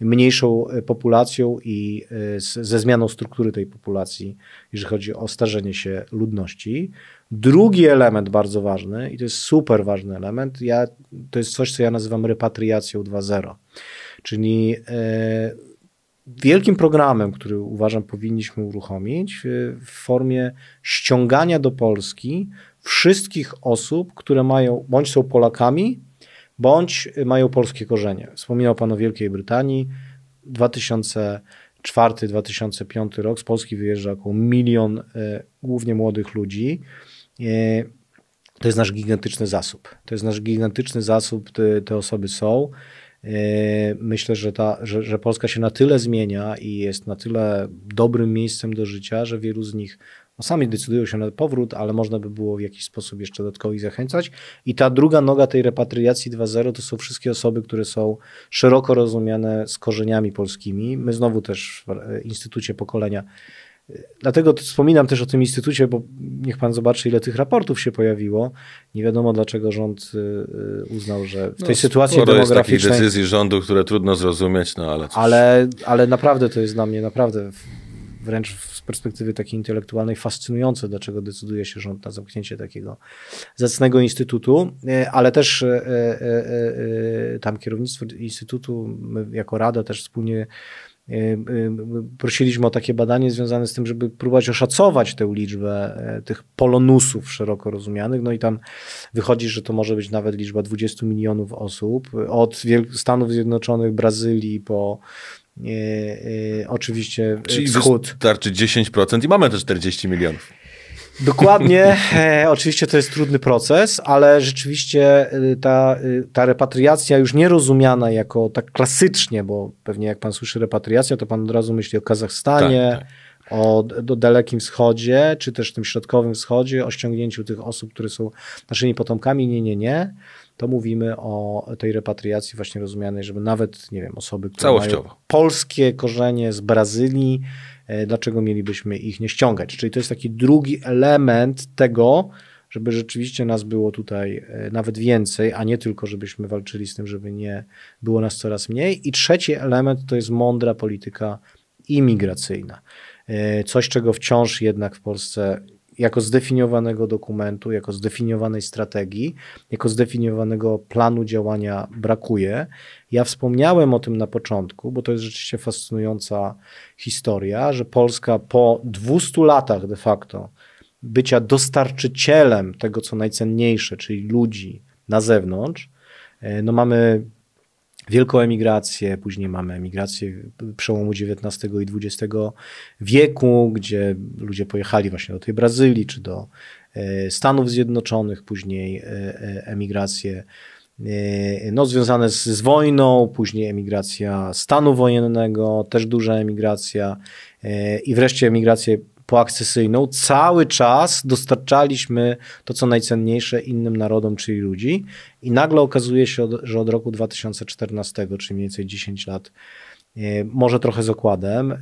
mniejszą populacją i z, ze zmianą struktury tej populacji, jeżeli chodzi o starzenie się ludności. Drugi element bardzo ważny, i to jest super ważny element, ja, to jest coś, co ja nazywam repatriacją 2.0, czyli yy, wielkim programem, który uważam powinniśmy uruchomić y, w formie ściągania do Polski wszystkich osób, które mają, bądź są Polakami, bądź y, mają polskie korzenie. Wspominał Pan o Wielkiej Brytanii. 2004-2005 rok z Polski wyjeżdża około milion y, głównie młodych ludzi. To jest nasz gigantyczny zasób. To jest nasz gigantyczny zasób, te, te osoby są. E, myślę, że, ta, że, że Polska się na tyle zmienia i jest na tyle dobrym miejscem do życia, że wielu z nich no, sami decydują się na powrót, ale można by było w jakiś sposób jeszcze dodatkowo ich zachęcać. I ta druga noga tej repatriacji 2.0 to są wszystkie osoby, które są szeroko rozumiane z korzeniami polskimi. My znowu też w e, Instytucie Pokolenia Dlatego wspominam też o tym instytucie, bo niech pan zobaczy, ile tych raportów się pojawiło. Nie wiadomo, dlaczego rząd y, y, uznał, że w tej no, sytuacji demograficznej... jest takich decyzji rządu, które trudno zrozumieć, no ale... Cóż. Ale, ale naprawdę to jest dla mnie naprawdę wręcz z perspektywy takiej intelektualnej fascynujące, dlaczego decyduje się rząd na zamknięcie takiego zacnego instytutu, y, ale też tam kierownictwo instytutu, my jako Rada też wspólnie Y, y, prosiliśmy o takie badanie związane z tym, żeby próbować oszacować tę liczbę e, tych polonusów szeroko rozumianych. No i tam wychodzi, że to może być nawet liczba 20 milionów osób od Stanów Zjednoczonych, Brazylii po y, oczywiście Czyli wschód. Wystarczy 10% i mamy te 40 milionów. Dokładnie. E, oczywiście to jest trudny proces, ale rzeczywiście e, ta, e, ta repatriacja już nie rozumiana jako tak klasycznie, bo pewnie jak pan słyszy repatriacja, to pan od razu myśli o Kazachstanie, tak, tak o Dalekim Wschodzie, czy też tym Środkowym Wschodzie, o ściągnięciu tych osób, które są naszymi potomkami. Nie, nie, nie. To mówimy o tej repatriacji właśnie rozumianej, żeby nawet, nie wiem, osoby, które mają polskie korzenie z Brazylii, E, dlaczego mielibyśmy ich nie ściągać. Czyli to jest taki drugi element tego, żeby rzeczywiście nas było tutaj e, nawet więcej, a nie tylko, żebyśmy walczyli z tym, żeby nie było nas coraz mniej. I trzeci element to jest mądra polityka imigracyjna. E, coś, czego wciąż jednak w Polsce jako zdefiniowanego dokumentu, jako zdefiniowanej strategii, jako zdefiniowanego planu działania brakuje. Ja wspomniałem o tym na początku, bo to jest rzeczywiście fascynująca historia, że Polska po 200 latach de facto bycia dostarczycielem tego, co najcenniejsze, czyli ludzi na zewnątrz, e, no mamy wielką emigrację, później mamy emigrację przełomu XIX i XX wieku, gdzie ludzie pojechali właśnie do tej Brazylii czy do e, Stanów Zjednoczonych, później e, e, emigrację no, związane z, z wojną, później emigracja stanu wojennego, też duża emigracja i wreszcie emigracje poakcesyjną, cały czas dostarczaliśmy to, co najcenniejsze innym narodom, czyli ludzi. I nagle okazuje się, że od roku 2014, czyli mniej więcej 10 lat, e, może trochę z okładem, e, e,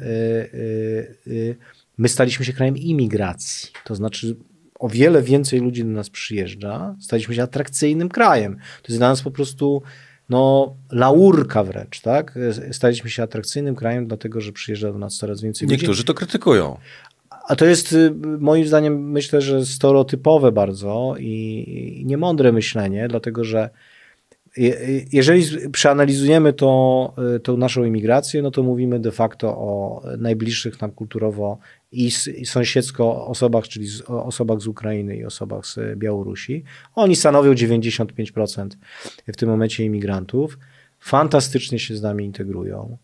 my staliśmy się krajem imigracji. To znaczy, o wiele więcej ludzi do nas przyjeżdża, staliśmy się atrakcyjnym krajem. To jest dla nas po prostu no, laurka wręcz, tak? Staliśmy się atrakcyjnym krajem, dlatego że przyjeżdża do nas coraz więcej Niektórzy ludzi. Niektórzy to krytykują. A to jest y, moim zdaniem, myślę, że stereotypowe bardzo i niemądre myślenie, dlatego że y, jeżeli przeanalizujemy to, y, tą naszą imigrację, no to mówimy de facto o najbliższych nam kulturowo i, i sąsiedzko osobach, czyli osobach z Ukrainy i osobach z Białorusi. Oni stanowią 95% w tym momencie imigrantów. Fantastycznie się z nami integrują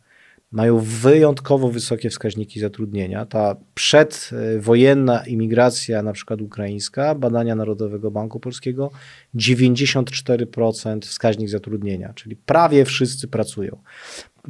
mają wyjątkowo wysokie wskaźniki zatrudnienia. Ta przedwojenna imigracja, na przykład ukraińska, badania Narodowego Banku Polskiego, 94% wskaźnik zatrudnienia, czyli prawie wszyscy pracują.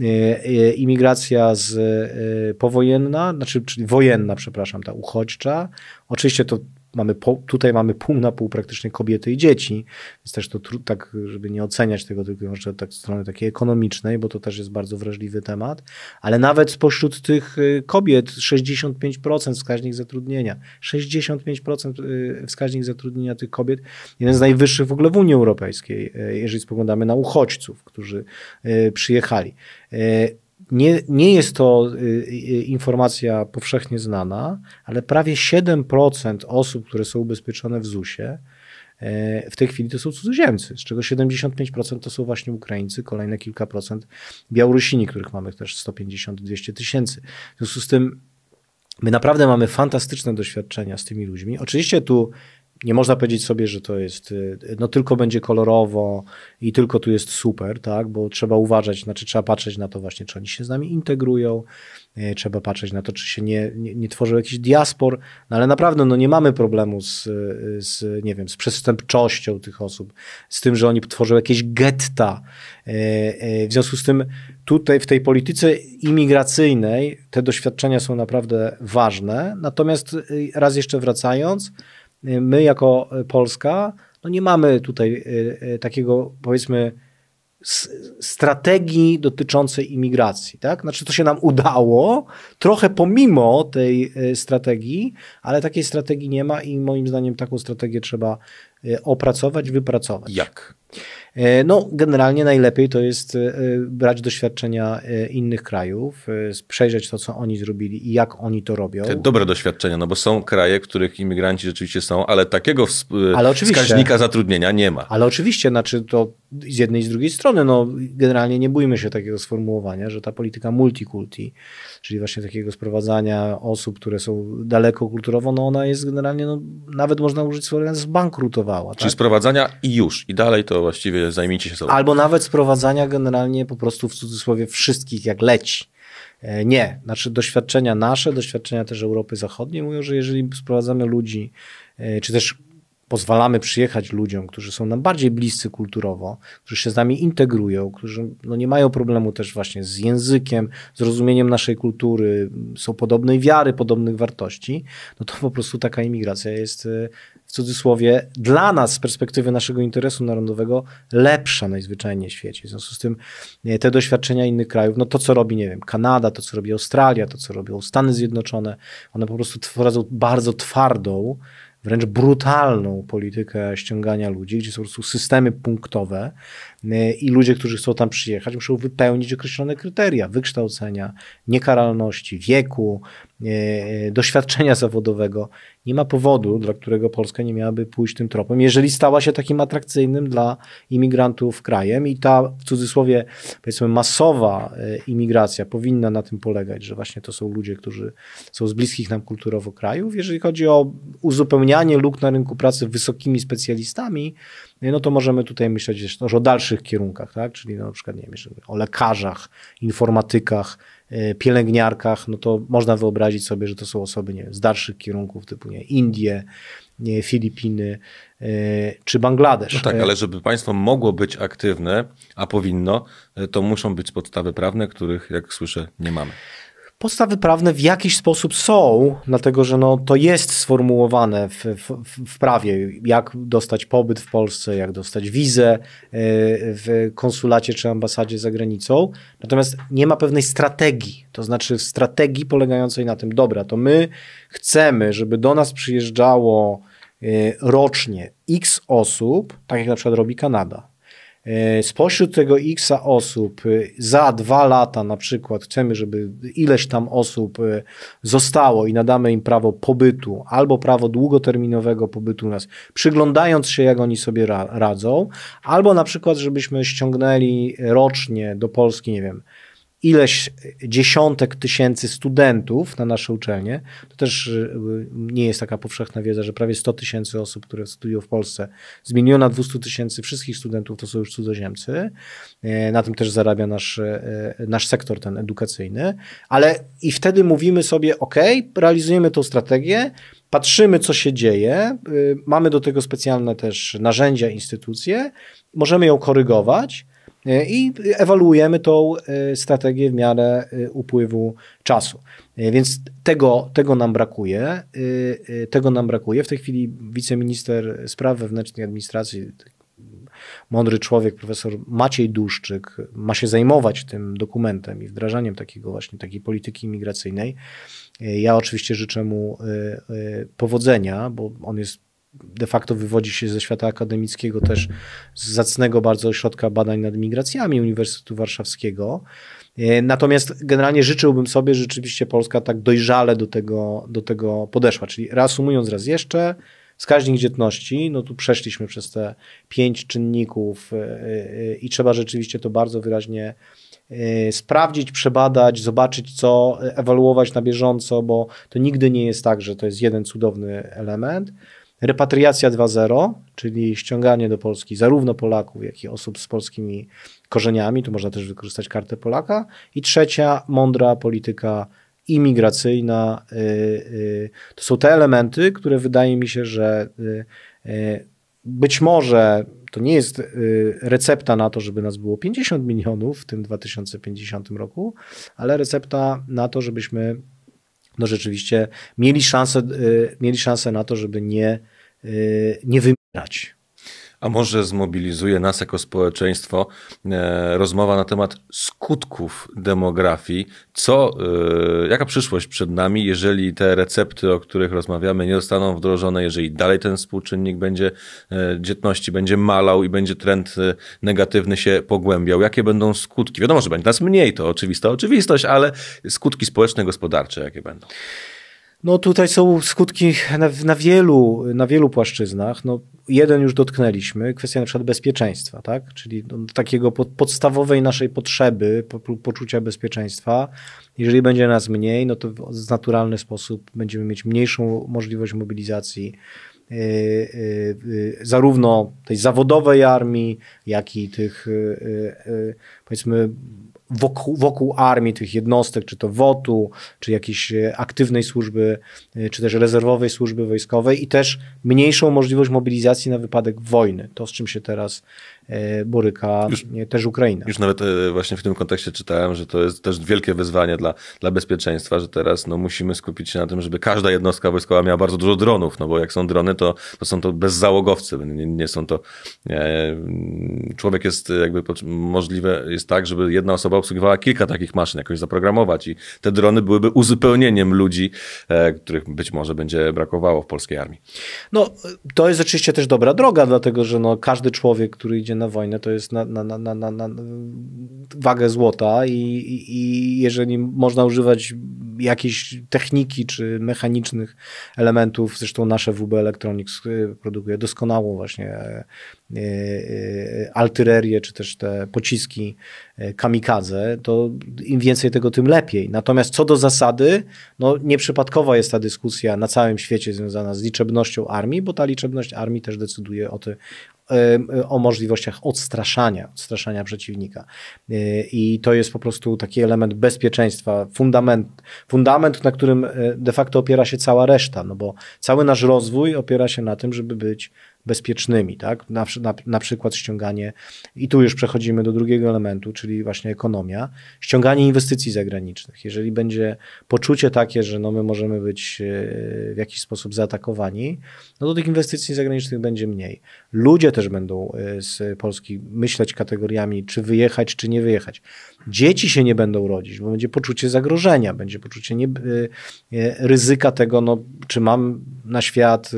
E, e, imigracja z e, powojenna, znaczy wojenna, przepraszam, ta uchodźcza. Oczywiście to mamy po, tutaj mamy pół na pół praktycznie kobiety i dzieci, więc też to tak, żeby nie oceniać tego tylko jeszcze tak strony takiej ekonomicznej, bo to też jest bardzo wrażliwy temat, ale nawet spośród tych y, kobiet 65% wskaźnik zatrudnienia, 65% y, wskaźnik zatrudnienia tych kobiet, jeden z najwyższych w ogóle w Unii Europejskiej, y, jeżeli spoglądamy na uchodźców, którzy przyjechali nie, nie jest to y, y, informacja powszechnie znana, ale prawie 7% osób, które są ubezpieczone w ZUS-ie, e, w tej chwili to są cudzoziemcy, z czego 75% to są właśnie Ukraińcy, kolejne kilka procent Białorusini, których mamy też 150-200 tysięcy. W związku z tym my naprawdę mamy fantastyczne doświadczenia z tymi ludźmi. Oczywiście tu nie można powiedzieć sobie, że to jest, y, no tylko będzie kolorowo i tylko tu jest super, tak, bo trzeba uważać, znaczy trzeba patrzeć na to właśnie, czy oni się z nami integrują, y, trzeba patrzeć na to, czy się nie, nie, nie tworzy jakiś diaspor, no ale naprawdę, no nie mamy problemu z, y, z, nie wiem, z przestępczością tych osób, z tym, że oni tworzą jakieś getta, w związku z tym tutaj w tej polityce imigracyjnej te doświadczenia są naprawdę ważne, natomiast raz jeszcze wracając, my jako e, Polska no nie mamy tutaj e, e, takiego powiedzmy strategii dotyczącej imigracji, tak? Znaczy to się nam udało, trochę pomimo tej strategii, ale takiej strategii nie ma i moim zdaniem taką strategię trzeba opracować, wypracować. Jak? E, no, generalnie najlepiej to jest e, brać doświadczenia e, innych krajów, przejrzeć to, co oni zrobili i jak oni to robią. Te dobre doświadczenia, no bo są kraje, w których imigranci rzeczywiście są, ale takiego ale wskaźnika zatrudnienia nie ma. Ale oczywiście, znaczy to z jednej i z drugiej strony, no generalnie nie bójmy się takiego sformułowania, że ta polityka multikulti czyli właśnie takiego sprowadzania osób, które są daleko kulturowo, no ona jest generalnie, no, nawet można użyć słowa, zbankrutowała. Czyli tak? sprowadzania i już, i dalej to właściwie zajmijcie się sobą. Albo nawet sprowadzania generalnie po prostu w cudzysłowie wszystkich jak leci. E, nie, znaczy doświadczenia nasze, doświadczenia też Europy Zachodniej mówią, że jeżeli sprowadzamy ludzi, e, czy też pozwalamy przyjechać ludziom, którzy są nam bardziej bliscy kulturowo, którzy się z nami integrują, którzy no, nie mają problemu też właśnie z językiem, z rozumieniem naszej kultury, są podobnej wiary, podobnych wartości, no to po prostu taka imigracja jest y, w cudzysłowie dla nas z perspektywy naszego interesu narodowego lepsza najzwyczajniej w świecie. W związku z tym y, te doświadczenia innych krajów, no to co robi, nie wiem, Kanada, to co robi Australia, to co robią Stany Zjednoczone, one po prostu tworzą bardzo twardą, wręcz brutalną politykę ściągania ludzi, gdzie są po prostu systemy punktowe, Y, i ludzie, którzy chcą tam przyjechać, muszą wypełnić określone kryteria wykształcenia, niekaralności, wieku, y, y, doświadczenia zawodowego. Nie ma powodu, dla którego Polska nie miałaby pójść tym tropem, jeżeli stała się takim atrakcyjnym dla imigrantów krajem i ta w cudzysłowie powiedzmy masowa imigracja powinna na tym polegać, że właśnie to są ludzie, którzy są z bliskich nam kulturowo krajów. Jeżeli chodzi o uzupełnianie luk na rynku pracy wysokimi specjalistami, no to możemy tutaj myśleć też o dalszych kierunkach, tak? czyli no, na przykład nie wiem, o lekarzach, informatykach, e, pielęgniarkach, no to można wyobrazić sobie, że to są osoby nie wiem, z dalszych kierunków typu nie, Indie, nie, Filipiny e, czy Bangladesz. No tak, e, ale żeby państwo mogło być aktywne, a powinno, to muszą być podstawy prawne, których jak słyszę nie mamy. Podstawy prawne w jakiś sposób są, dlatego że no, to jest sformułowane w, w, w prawie, jak dostać pobyt w Polsce, jak dostać wizę e, w konsulacie czy ambasadzie za granicą. Natomiast nie ma pewnej strategii, to znaczy strategii polegającej na tym, dobra, to my chcemy, żeby do nas przyjeżdżało e, rocznie x osób, tak jak na przykład robi Kanada E, spośród tego x osób e, za dwa lata na przykład chcemy, żeby ileś tam osób e, zostało i nadamy im prawo pobytu albo prawo długoterminowego pobytu u nas, przyglądając się jak oni sobie radzą, albo na przykład żebyśmy ściągnęli rocznie do Polski, nie wiem, ileś dziesiątek tysięcy studentów na nasze uczelnie. To też y, y, nie jest taka powszechna wiedza, że prawie 100 tysięcy osób, które studiują w Polsce, z miliona 200 tysięcy wszystkich studentów to są już cudzoziemcy. E, na tym też zarabia nasz, e, nasz sektor ten edukacyjny. Ale i wtedy mówimy sobie, ok, realizujemy tą strategię, patrzymy, co się dzieje, y, mamy do tego specjalne też narzędzia, instytucje, możemy ją korygować, E, i ewaluujemy tą e, strategię w miarę e, upływu czasu. Więc tego, tego nam brakuje. Tego nam brakuje. W tej chwili wiceminister spraw wewnętrznych administracji, mądry człowiek, profesor Maciej Duszczyk, ma się zajmować tym dokumentem i wdrażaniem takiego właśnie, takiej polityki imigracyjnej. Ja oczywiście życzę mu powodzenia, bo on jest de facto wywodzi się ze świata akademickiego, też z zacnego bardzo ośrodka badań nad migracjami Uniwersytetu Warszawskiego. E, natomiast generalnie życzyłbym sobie, że rzeczywiście Polska tak dojrzale do tego, do tego podeszła. Czyli reasumując raz jeszcze, wskaźnik dzietności, no tu przeszliśmy przez te pięć czynników e, e, i trzeba rzeczywiście to bardzo wyraźnie sprawdzić, przebadać, zobaczyć co, ewaluować na bieżąco, bo to nigdy nie jest tak, że to jest jeden cudowny element. Repatriacja 2.0, czyli ściąganie do Polski zarówno Polaków, jak i osób z polskimi korzeniami, tu można też wykorzystać kartę Polaka. I trzecia, mądra polityka imigracyjna. Y, y, to są te elementy, które wydaje mi się, że y, być może to nie jest recepta na to, żeby nas było 50 milionów w tym 2050 roku, ale recepta na to, żebyśmy no rzeczywiście mieli szansę, y, mieli szansę na to, żeby nie, y, nie wymierać a może zmobilizuje nas jako społeczeństwo e, rozmowa na temat skutków demografii, co, e, jaka przyszłość przed nami, jeżeli te recepty, o których rozmawiamy, nie zostaną wdrożone, jeżeli dalej ten współczynnik będzie e, dzietności będzie malał i będzie trend negatywny się pogłębiał, jakie będą skutki? Wiadomo, że będzie nas mniej, to oczywista oczywistość, ale skutki społeczne, gospodarcze jakie będą? No tutaj są skutki na, na, wielu, na wielu płaszczyznach. No, jeden już dotknęliśmy, kwestia na przykład bezpieczeństwa, tak? czyli no, takiego pod, podstawowej naszej potrzeby, po, poczucia bezpieczeństwa. Jeżeli będzie nas mniej, no to w naturalny sposób będziemy mieć mniejszą możliwość mobilizacji yy, yy, zarówno tej zawodowej armii, jak i tych yy, powiedzmy wokół, wokół armii, tych jednostek, czy to WOT-u, czy jakiejś e, aktywnej służby, e, czy też rezerwowej służby wojskowej i też mniejszą możliwość mobilizacji na wypadek wojny. To, z czym się teraz E, boryka już, też Ukraina. Już nawet e, właśnie w tym kontekście czytałem, że to jest też wielkie wyzwanie dla, dla bezpieczeństwa, że teraz no, musimy skupić się na tym, żeby każda jednostka wojskowa miała bardzo dużo dronów, no bo jak są drony, to, to są to bezzałogowcy, nie, nie są to... E, człowiek jest jakby możliwe jest tak, żeby jedna osoba obsługiwała kilka takich maszyn, jakoś zaprogramować i te drony byłyby uzupełnieniem ludzi, których być może będzie brakowało w polskiej armii. No, to jest oczywiście też dobra droga, dlatego że no, każdy człowiek, który idzie na wojnę to jest na, na, na, na, na wagę złota i, i, i jeżeli można używać jakiejś techniki czy mechanicznych elementów, zresztą nasze WB Electronics y, produkuje doskonałą właśnie y, y, altyrerię, czy też te pociski kamikadze, to im więcej tego, tym lepiej. Natomiast co do zasady, no nieprzypadkowa jest ta dyskusja na całym świecie związana z liczebnością armii, bo ta liczebność armii też decyduje o, te, o możliwościach odstraszania, odstraszania przeciwnika. I to jest po prostu taki element bezpieczeństwa, fundament, fundament, na którym e, de facto opiera się cała reszta, no bo cały nasz rozwój opiera się na tym, żeby być bezpiecznymi, tak? Na, na, na, przykład ściąganie, i tu już przechodzimy do drugiego elementu, czyli właśnie ekonomia, ściąganie inwestycji zagranicznych. Jeżeli będzie poczucie takie, że no my możemy być e, w jakiś sposób zaatakowani, no to tych inwestycji zagranicznych będzie mniej. Ludzie też będą e, z Polski myśleć kategoriami, czy wyjechać, czy nie wyjechać. Dzieci się nie będą rodzić, bo będzie poczucie zagrożenia, będzie poczucie nie, e, ryzyka tego, no, czy mam na świat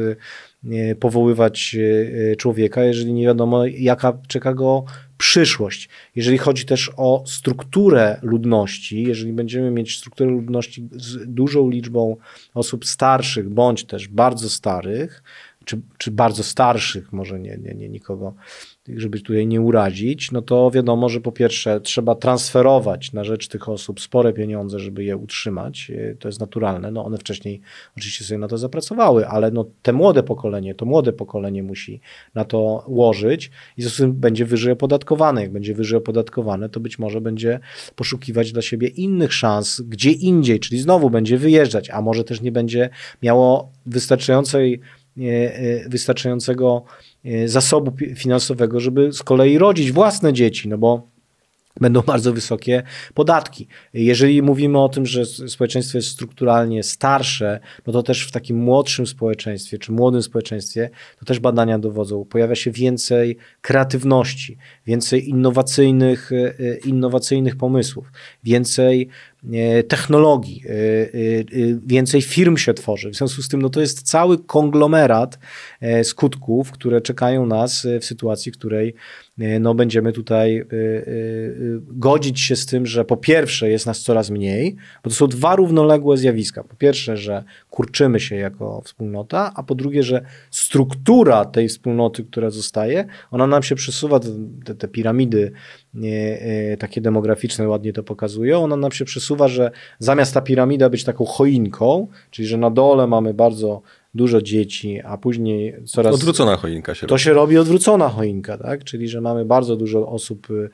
E, powoływać e, e, człowieka, jeżeli nie wiadomo, jaka czeka go przyszłość. Jeżeli chodzi też o strukturę ludności, jeżeli będziemy mieć strukturę ludności z dużą liczbą osób starszych bądź też bardzo starych, czy, czy bardzo starszych, może nie, nie, nie nikogo żeby tutaj nie urazić, no to wiadomo, że po pierwsze trzeba transferować na rzecz tych osób spore pieniądze, żeby je utrzymać. Y, to jest naturalne. No one wcześniej oczywiście sobie na to zapracowały, ale no te młode pokolenie, to młode pokolenie musi na to łożyć i z tym będzie wyżej opodatkowane. Jak będzie wyżej opodatkowane, to być może będzie poszukiwać dla siebie innych szans gdzie indziej, czyli znowu będzie wyjeżdżać, a może też nie będzie miało wystarczającej E, e, wystarczającego e, zasobu finansowego, żeby z kolei rodzić własne dzieci, no bo będą <laughs> bardzo wysokie podatki. Jeżeli mówimy o tym, że społeczeństwo jest strukturalnie starsze, no to też w takim młodszym społeczeństwie czy młodym społeczeństwie, to też badania dowodzą, pojawia się więcej kreatywności, więcej innowacyjnych, innowacyjnych pomysłów, więcej E, technologii, e, e, więcej firm się tworzy. W związku z tym no to jest cały konglomerat skutków, które czekają nas w sytuacji, w której no będziemy tutaj godzić się z tym, że po pierwsze jest nas coraz mniej, bo to są dwa równoległe zjawiska. Po pierwsze, że kurczymy się jako wspólnota, a po drugie, że struktura tej wspólnoty, która zostaje, ona nam się przesuwa, te, te piramidy takie demograficzne ładnie to pokazują, ona nam się przesuwa nasuwa, że zamiast ta piramida być taką choinką, czyli że na dole mamy bardzo dużo dzieci, a później coraz... Odwrócona choinka się To robi. się robi odwrócona choinka, tak? Czyli, że mamy bardzo dużo osób y,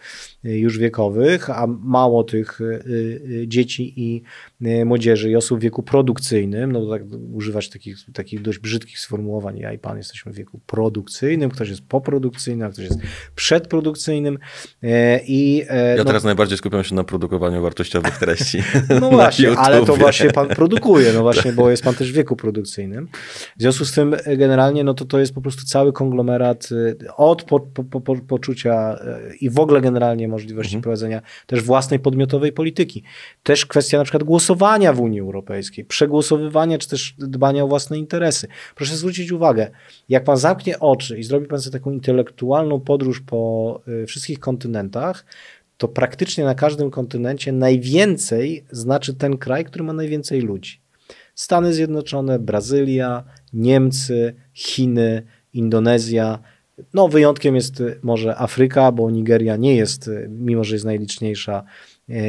y, już wiekowych, a mało tych y, dzieci i E, młodzieży i osób w wieku produkcyjnym, no tak używać takich, takich dość brzydkich sformułowań, ja i pan jesteśmy w wieku produkcyjnym, ktoś jest poprodukcyjny, a ktoś jest przedprodukcyjnym e, i... E, ja no, teraz najbardziej skupiam się na produkowaniu wartościowych treści. <laughs> No właśnie, ale to właśnie pan produkuje, no właśnie, bo jest pan też w wieku produkcyjnym. W związku z tym generalnie, no to to jest po prostu cały konglomerat od po, po, po, poczucia i w ogóle generalnie możliwości mhm. prowadzenia też własnej podmiotowej polityki. Też kwestia na przykład głosu głosowania w Unii Europejskiej, przegłosowywania czy też dbania o własne interesy. Proszę zwrócić uwagę, jak pan zamknie oczy i zrobi pan sobie taką intelektualną podróż po y, wszystkich kontynentach, to praktycznie na każdym kontynencie najwięcej znaczy ten kraj, który ma najwięcej ludzi. Stany Zjednoczone, Brazylia, Niemcy, Chiny, Indonezja. No, wyjątkiem jest y, może Afryka, bo Nigeria nie jest, y, mimo że jest najliczniejsza,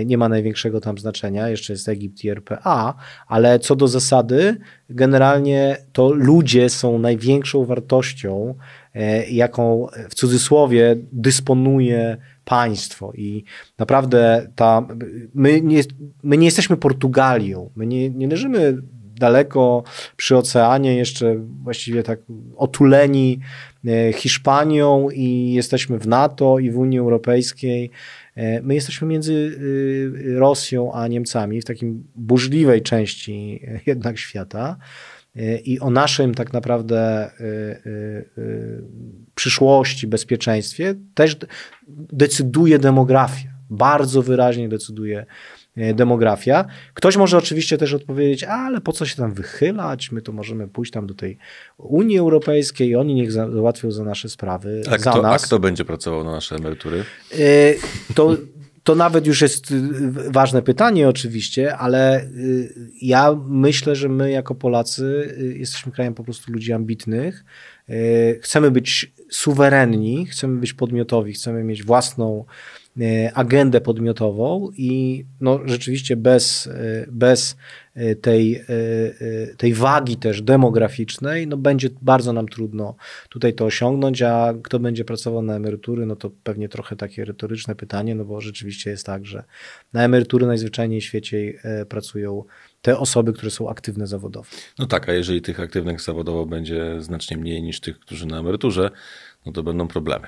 nie ma największego tam znaczenia, jeszcze jest Egipt i RPA, ale co do zasady, generalnie to ludzie są największą wartością, e, jaką w cudzysłowie dysponuje państwo. I naprawdę ta, my, nie, my nie jesteśmy Portugalią, my nie, nie leżymy daleko przy oceanie, jeszcze właściwie tak otuleni e, Hiszpanią i jesteśmy w NATO i w Unii Europejskiej E, my jesteśmy między y, Rosją a Niemcami w takim burzliwej części <laughs> jednak świata e, i o naszym tak naprawdę e, przyszłości, bezpieczeństwie też decyduje demografia. Bardzo wyraźnie decyduje E, demografia. Ktoś może oczywiście też odpowiedzieć, ale po co się tam wychylać, my to możemy pójść tam do tej Unii Europejskiej, oni niech załatwią za nasze sprawy, a za kto, nas. A kto będzie pracował na nasze emerytury? E, to, to nawet już jest y, ważne pytanie oczywiście, ale y, ja myślę, że my jako Polacy y, jesteśmy krajem po prostu ludzi ambitnych, e, chcemy być suwerenni, chcemy być podmiotowi, chcemy mieć własną E, agendę podmiotową i no, rzeczywiście bez, e, bez e, tej, tej wagi też demograficznej, no będzie bardzo nam trudno tutaj to osiągnąć, a kto będzie pracował na emerytury, no to pewnie trochę takie retoryczne pytanie, no bo rzeczywiście jest tak, że na emerytury najzwyczajniej w świecie pracują te osoby, które są aktywne zawodowo. No tak, a jeżeli tych aktywnych zawodowo będzie znacznie mniej niż tych, którzy na emeryturze, no to będą problemy.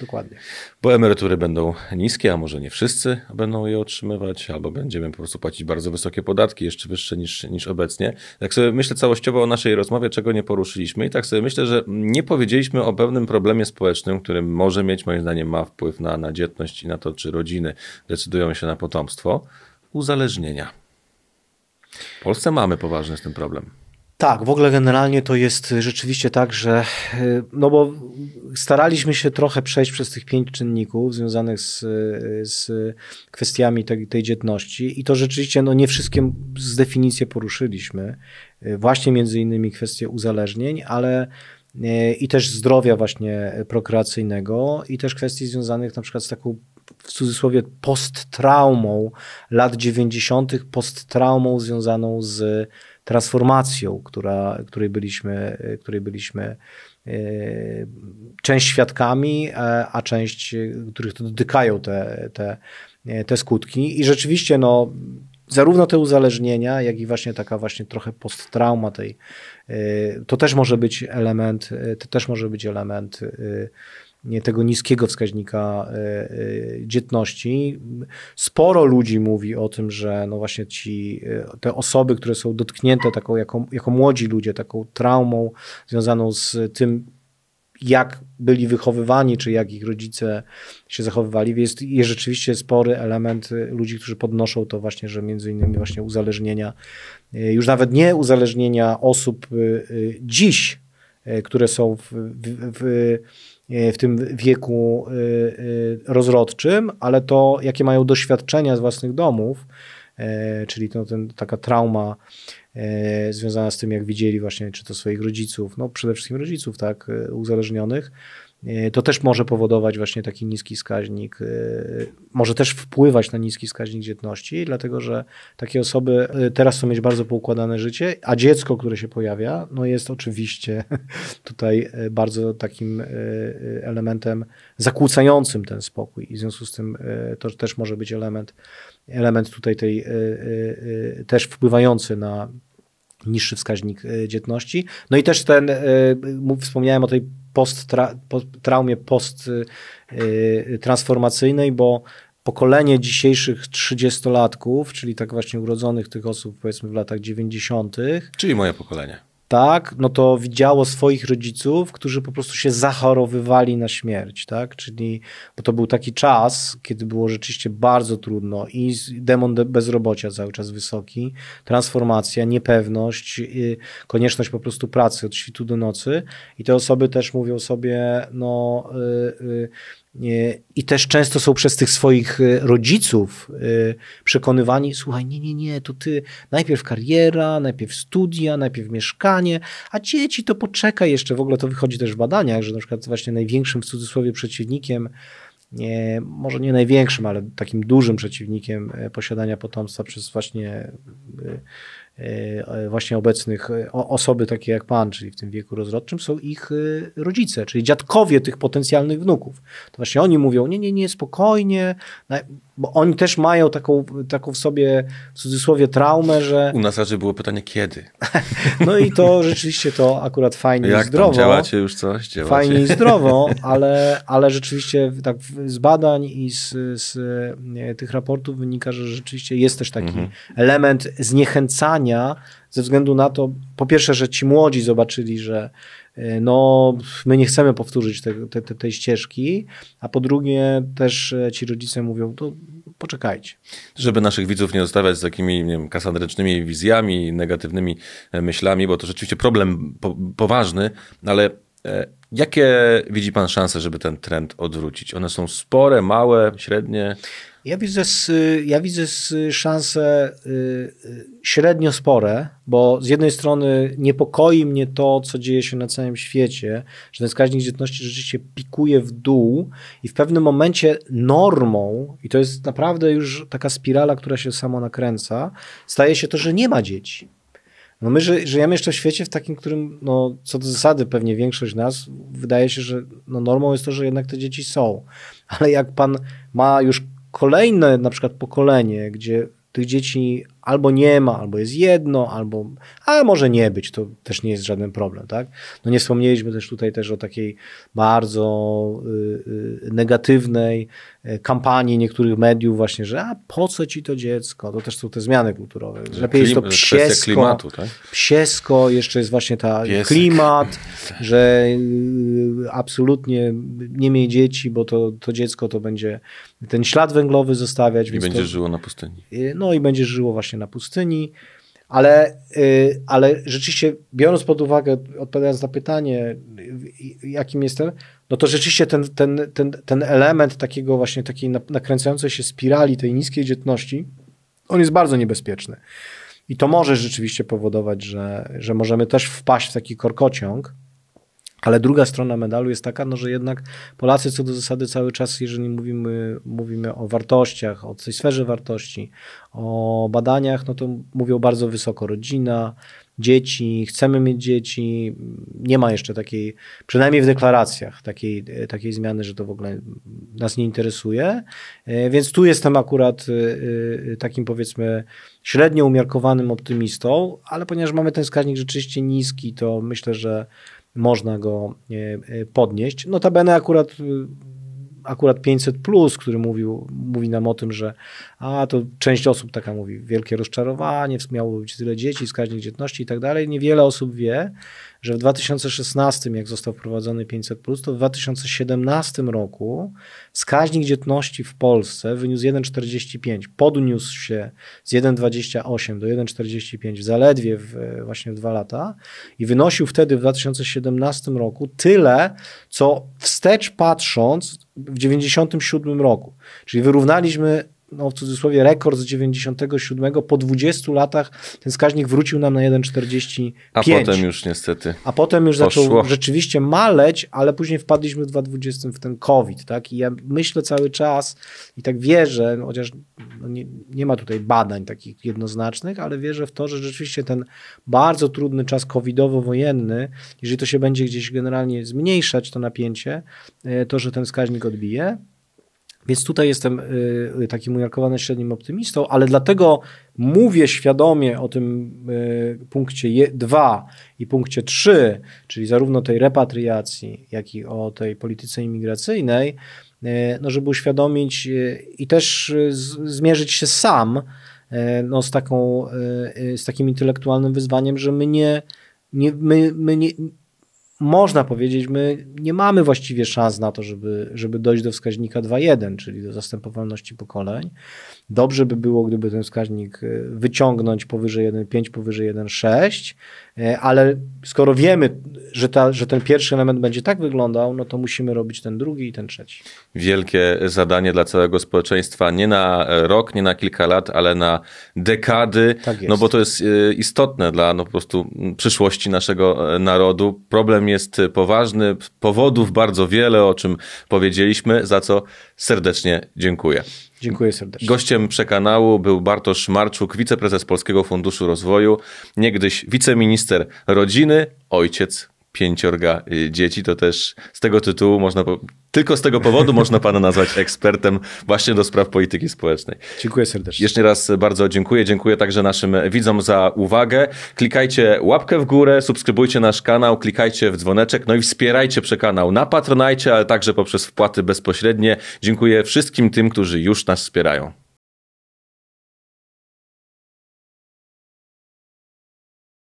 Dokładnie. Bo emerytury będą niskie, a może nie wszyscy będą je otrzymywać, albo będziemy po prostu płacić bardzo wysokie podatki, jeszcze wyższe niż, niż obecnie. Tak sobie myślę całościowo o naszej rozmowie, czego nie poruszyliśmy i tak sobie myślę, że nie powiedzieliśmy o pewnym problemie społecznym, który może mieć, moim zdaniem, ma wpływ na, na dzietność i na to, czy rodziny decydują się na potomstwo, uzależnienia. W Polsce mamy poważny z tym problem. Tak, w ogóle generalnie to jest rzeczywiście tak, że e, no bo staraliśmy się trochę przejść przez tych pięć czynników związanych z, e, z kwestiami tej, tej dzietności i to rzeczywiście no nie wszystkie z definicji poruszyliśmy, e, właśnie między innymi kwestie uzależnień, ale i też zdrowia właśnie prokreacyjnego i też kwestii związanych na przykład z taką w cudzysłowie posttraumą lat 90., posttraumą związaną z transformacją, która, której byliśmy, której byliśmy e, część świadkami, e, a część, których to dotykają te, te, e, te skutki. I rzeczywiście, no, zarówno te uzależnienia, jak i właśnie taka właśnie trochę posttrauma tej, to też może być element, to też może być element tego niskiego wskaźnika e, e, dzietności. Sporo ludzi mówi o tym, że no właśnie ci, e, te osoby, które są dotknięte taką, jako, jako młodzi ludzie, taką traumą związaną z tym, jak byli wychowywani, czy jak ich rodzice się zachowywali. Jest, jest rzeczywiście spory element ludzi, którzy podnoszą to właśnie, że między innymi właśnie uzależnienia, już nawet nie uzależnienia osób dziś, które są w, w, w E, w tym wieku e, e, rozrodczym, ale to, jakie mają doświadczenia z własnych domów, czyli to, ten, taka trauma związana z tym, jak widzieli właśnie, czy to swoich rodziców, no przede wszystkim rodziców, tak, uzależnionych, E, to też może powodować właśnie taki niski wskaźnik, e, może też wpływać na niski wskaźnik dzietności, dlatego że takie osoby e, teraz chcą mieć bardzo poukładane życie, a dziecko, które się pojawia, no jest oczywiście <laughs> tutaj bardzo takim elementem zakłócającym ten spokój i w związku z tym to też może być element, element tutaj tej, też wpływający na niższy wskaźnik dzietności. No i też ten, wspomniałem o tej traumie posttransformacyjnej, y, y, bo pokolenie dzisiejszych 30-latków, czyli tak właśnie urodzonych tych osób powiedzmy w latach 90. Czyli moje pokolenie tak, no to widziało swoich rodziców, którzy po prostu się zachorowywali na śmierć, tak? Czyli, bo to był taki czas, kiedy było rzeczywiście bardzo trudno i demon bezrobocia cały czas wysoki, transformacja, niepewność, y, konieczność po prostu pracy od świtu do nocy i te osoby też mówią sobie, no... Yy, yy, i też często są przez tych swoich y, rodziców y, przekonywani, słuchaj, nie, nie, nie, to ty najpierw kariera, najpierw studia, najpierw mieszkanie, a dzieci to poczeka jeszcze. W ogóle to wychodzi też w badaniach, że na przykład właśnie największym w cudzysłowie przeciwnikiem, nie, może nie największym, ale takim dużym przeciwnikiem y, posiadania potomstwa przez właśnie E, e, właśnie obecnych e, osoby takie jak pan, czyli w tym wieku rozrodczym, są ich rodzice, czyli dziadkowie tych potencjalnych wnuków. To właśnie oni mówią, nie, nie, nie, spokojnie, bo oni też mają taką, taką w sobie, w cudzysłowie, traumę, że... U nas raczej było pytanie, kiedy? <laughs> no i to rzeczywiście to akurat fajnie Jak i zdrowo. Jak działacie już coś? Działacie. Fajnie i zdrowo, <laughs> ale, ale rzeczywiście tak z badań i z, z e, tych raportów wynika, że rzeczywiście jest też taki mhm. element zniechęcania ze względu na to, po pierwsze, że ci młodzi zobaczyli, że e, no, my nie chcemy powtórzyć te, te, te, tej ścieżki, a po drugie też e, ci rodzice mówią, to poczekajcie. Żeby naszych widzów nie zostawiać z takimi nie wiem, kasandrycznymi wizjami, negatywnymi e, myślami, bo to rzeczywiście problem po, poważny, ale Jakie widzi Pan szanse, żeby ten trend odwrócić? One są spore, małe, średnie? Ja widzę, z, ja widzę z szansę y, y, średnio spore, bo z jednej strony niepokoi mnie to, co dzieje się na całym świecie, że ten wskaźnik dzietności rzeczywiście pikuje w dół i w pewnym momencie normą, i to jest naprawdę już taka spirala, która się samo nakręca, staje się to, że nie ma dzieci. No my ży, żyjemy jeszcze w świecie, w takim, którym, no, co do zasady, pewnie większość nas wydaje się, że no, normą jest to, że jednak te dzieci są. Ale jak pan ma już kolejne na przykład pokolenie, gdzie tych dzieci albo nie ma, albo jest jedno, albo a może nie być, to też nie jest żaden problem, tak? No nie wspomnieliśmy też tutaj też o takiej bardzo y, y negatywnej e, kampanii niektórych mediów właśnie, że a po co ci to dziecko? To też są te zmiany kulturowe. Lepiej jest to psiesko. Klimatu, tak? Psiesko, jeszcze jest właśnie ta Piesek. klimat, <laughs> tak. że y, absolutnie nie miej dzieci, bo to, to dziecko to będzie ten ślad węglowy zostawiać. I będzie to, żyło na pustyni. Y, no i będzie żyło właśnie właśnie na pustyni. Ale, y, ale rzeczywiście, biorąc pod uwagę, odpowiadając na pytanie, y, y, jakim jestem, no to rzeczywiście ten, ten, ten, ten element takiego właśnie takiej nakręcającej się spirali, tej niskiej dzietności, on jest bardzo niebezpieczny. I to może rzeczywiście powodować, że, że możemy też wpaść w taki korkociąg, ale druga strona medalu jest taka, no, że jednak Polacy co do zasady cały czas, jeżeli mówimy, mówimy o wartościach, o tej sferze wartości, o badaniach, no to mówią bardzo wysoko rodzina, dzieci, chcemy mieć dzieci. Nie ma jeszcze takiej, przynajmniej w deklaracjach, takiej, takiej zmiany, że to w ogóle nas nie interesuje. E, więc tu jestem akurat e, e, takim powiedzmy średnio umiarkowanym optymistą, ale ponieważ mamy ten wskaźnik rzeczywiście niski, to myślę, że można go e, e, podnieść. Notabene akurat e, akurat 500 plus, który mówił, mówi nam o tym, że a to część osób taka mówi, wielkie rozczarowanie, miało być tyle dzieci, wskaźnik dzietności i tak dalej. Niewiele osób wie, że w 2016, jak został wprowadzony 500, to w 2017 roku wskaźnik dzietności w Polsce wyniósł 1,45. Podniósł się z 1,28 do 1,45 zaledwie w, właśnie w dwa lata i wynosił wtedy w 2017 roku tyle, co wstecz patrząc w 1997 roku. Czyli wyrównaliśmy no w cudzysłowie rekord z 97 po 20 latach ten wskaźnik wrócił nam na 1,45. A potem już niestety. A potem już poszło. zaczął rzeczywiście maleć, ale później wpadliśmy w 2020 w ten COVID, tak? I ja myślę cały czas i tak wierzę, no, chociaż no, nie, nie ma tutaj badań takich jednoznacznych, ale wierzę w to, że rzeczywiście ten bardzo trudny czas covidowo-wojenny, jeżeli to się będzie gdzieś generalnie zmniejszać to napięcie, e, to, że ten wskaźnik odbije. Więc tutaj jestem y, takim umiarkowanym średnim optymistą, ale dlatego mówię świadomie o tym y, punkcie 2 i punkcie 3, czyli zarówno tej repatriacji, jak i o tej polityce imigracyjnej, y, no żeby uświadomić i też zmierzyć się sam no, z, taką, z takim intelektualnym wyzwaniem, że my nie, nie, my, my nie, można powiedzieć, my nie mamy właściwie szans na to, żeby, żeby dojść do wskaźnika 2.1, czyli do zastępowalności pokoleń. Dobrze by było, gdyby ten wskaźnik e, wyciągnąć powyżej 1,5, powyżej 1,6, e, ale skoro wiemy, że, ta, że ten pierwszy element będzie tak wyglądał, no to musimy robić ten drugi i ten trzeci. Wielkie zadanie dla całego społeczeństwa, nie na e, rok, nie na kilka lat, ale na dekady, tak no bo to jest istotne dla no, po prostu przyszłości naszego narodu. Problem jest poważny, powodów bardzo wiele, o czym powiedzieliśmy, za co serdecznie dziękuję. Dziękuję serdecznie. Gościem przekanału był Bartosz Marczuk, wiceprezes Polskiego Funduszu Rozwoju, niegdyś wiceminister rodziny, ojciec pięciorga y, dzieci, to też z tego tytułu można, tylko z tego powodu można pana nazwać ekspertem właśnie do spraw polityki społecznej. Dziękuję serdecznie. Jeszcze raz bardzo dziękuję. Dziękuję także naszym widzom za uwagę. Klikajcie łapkę w górę, subskrybujcie nasz kanał, klikajcie w dzwoneczek, no i wspierajcie przekanał na Patronajcie, ale także poprzez wpłaty bezpośrednie. Dziękuję wszystkim tym, którzy już nas wspierają.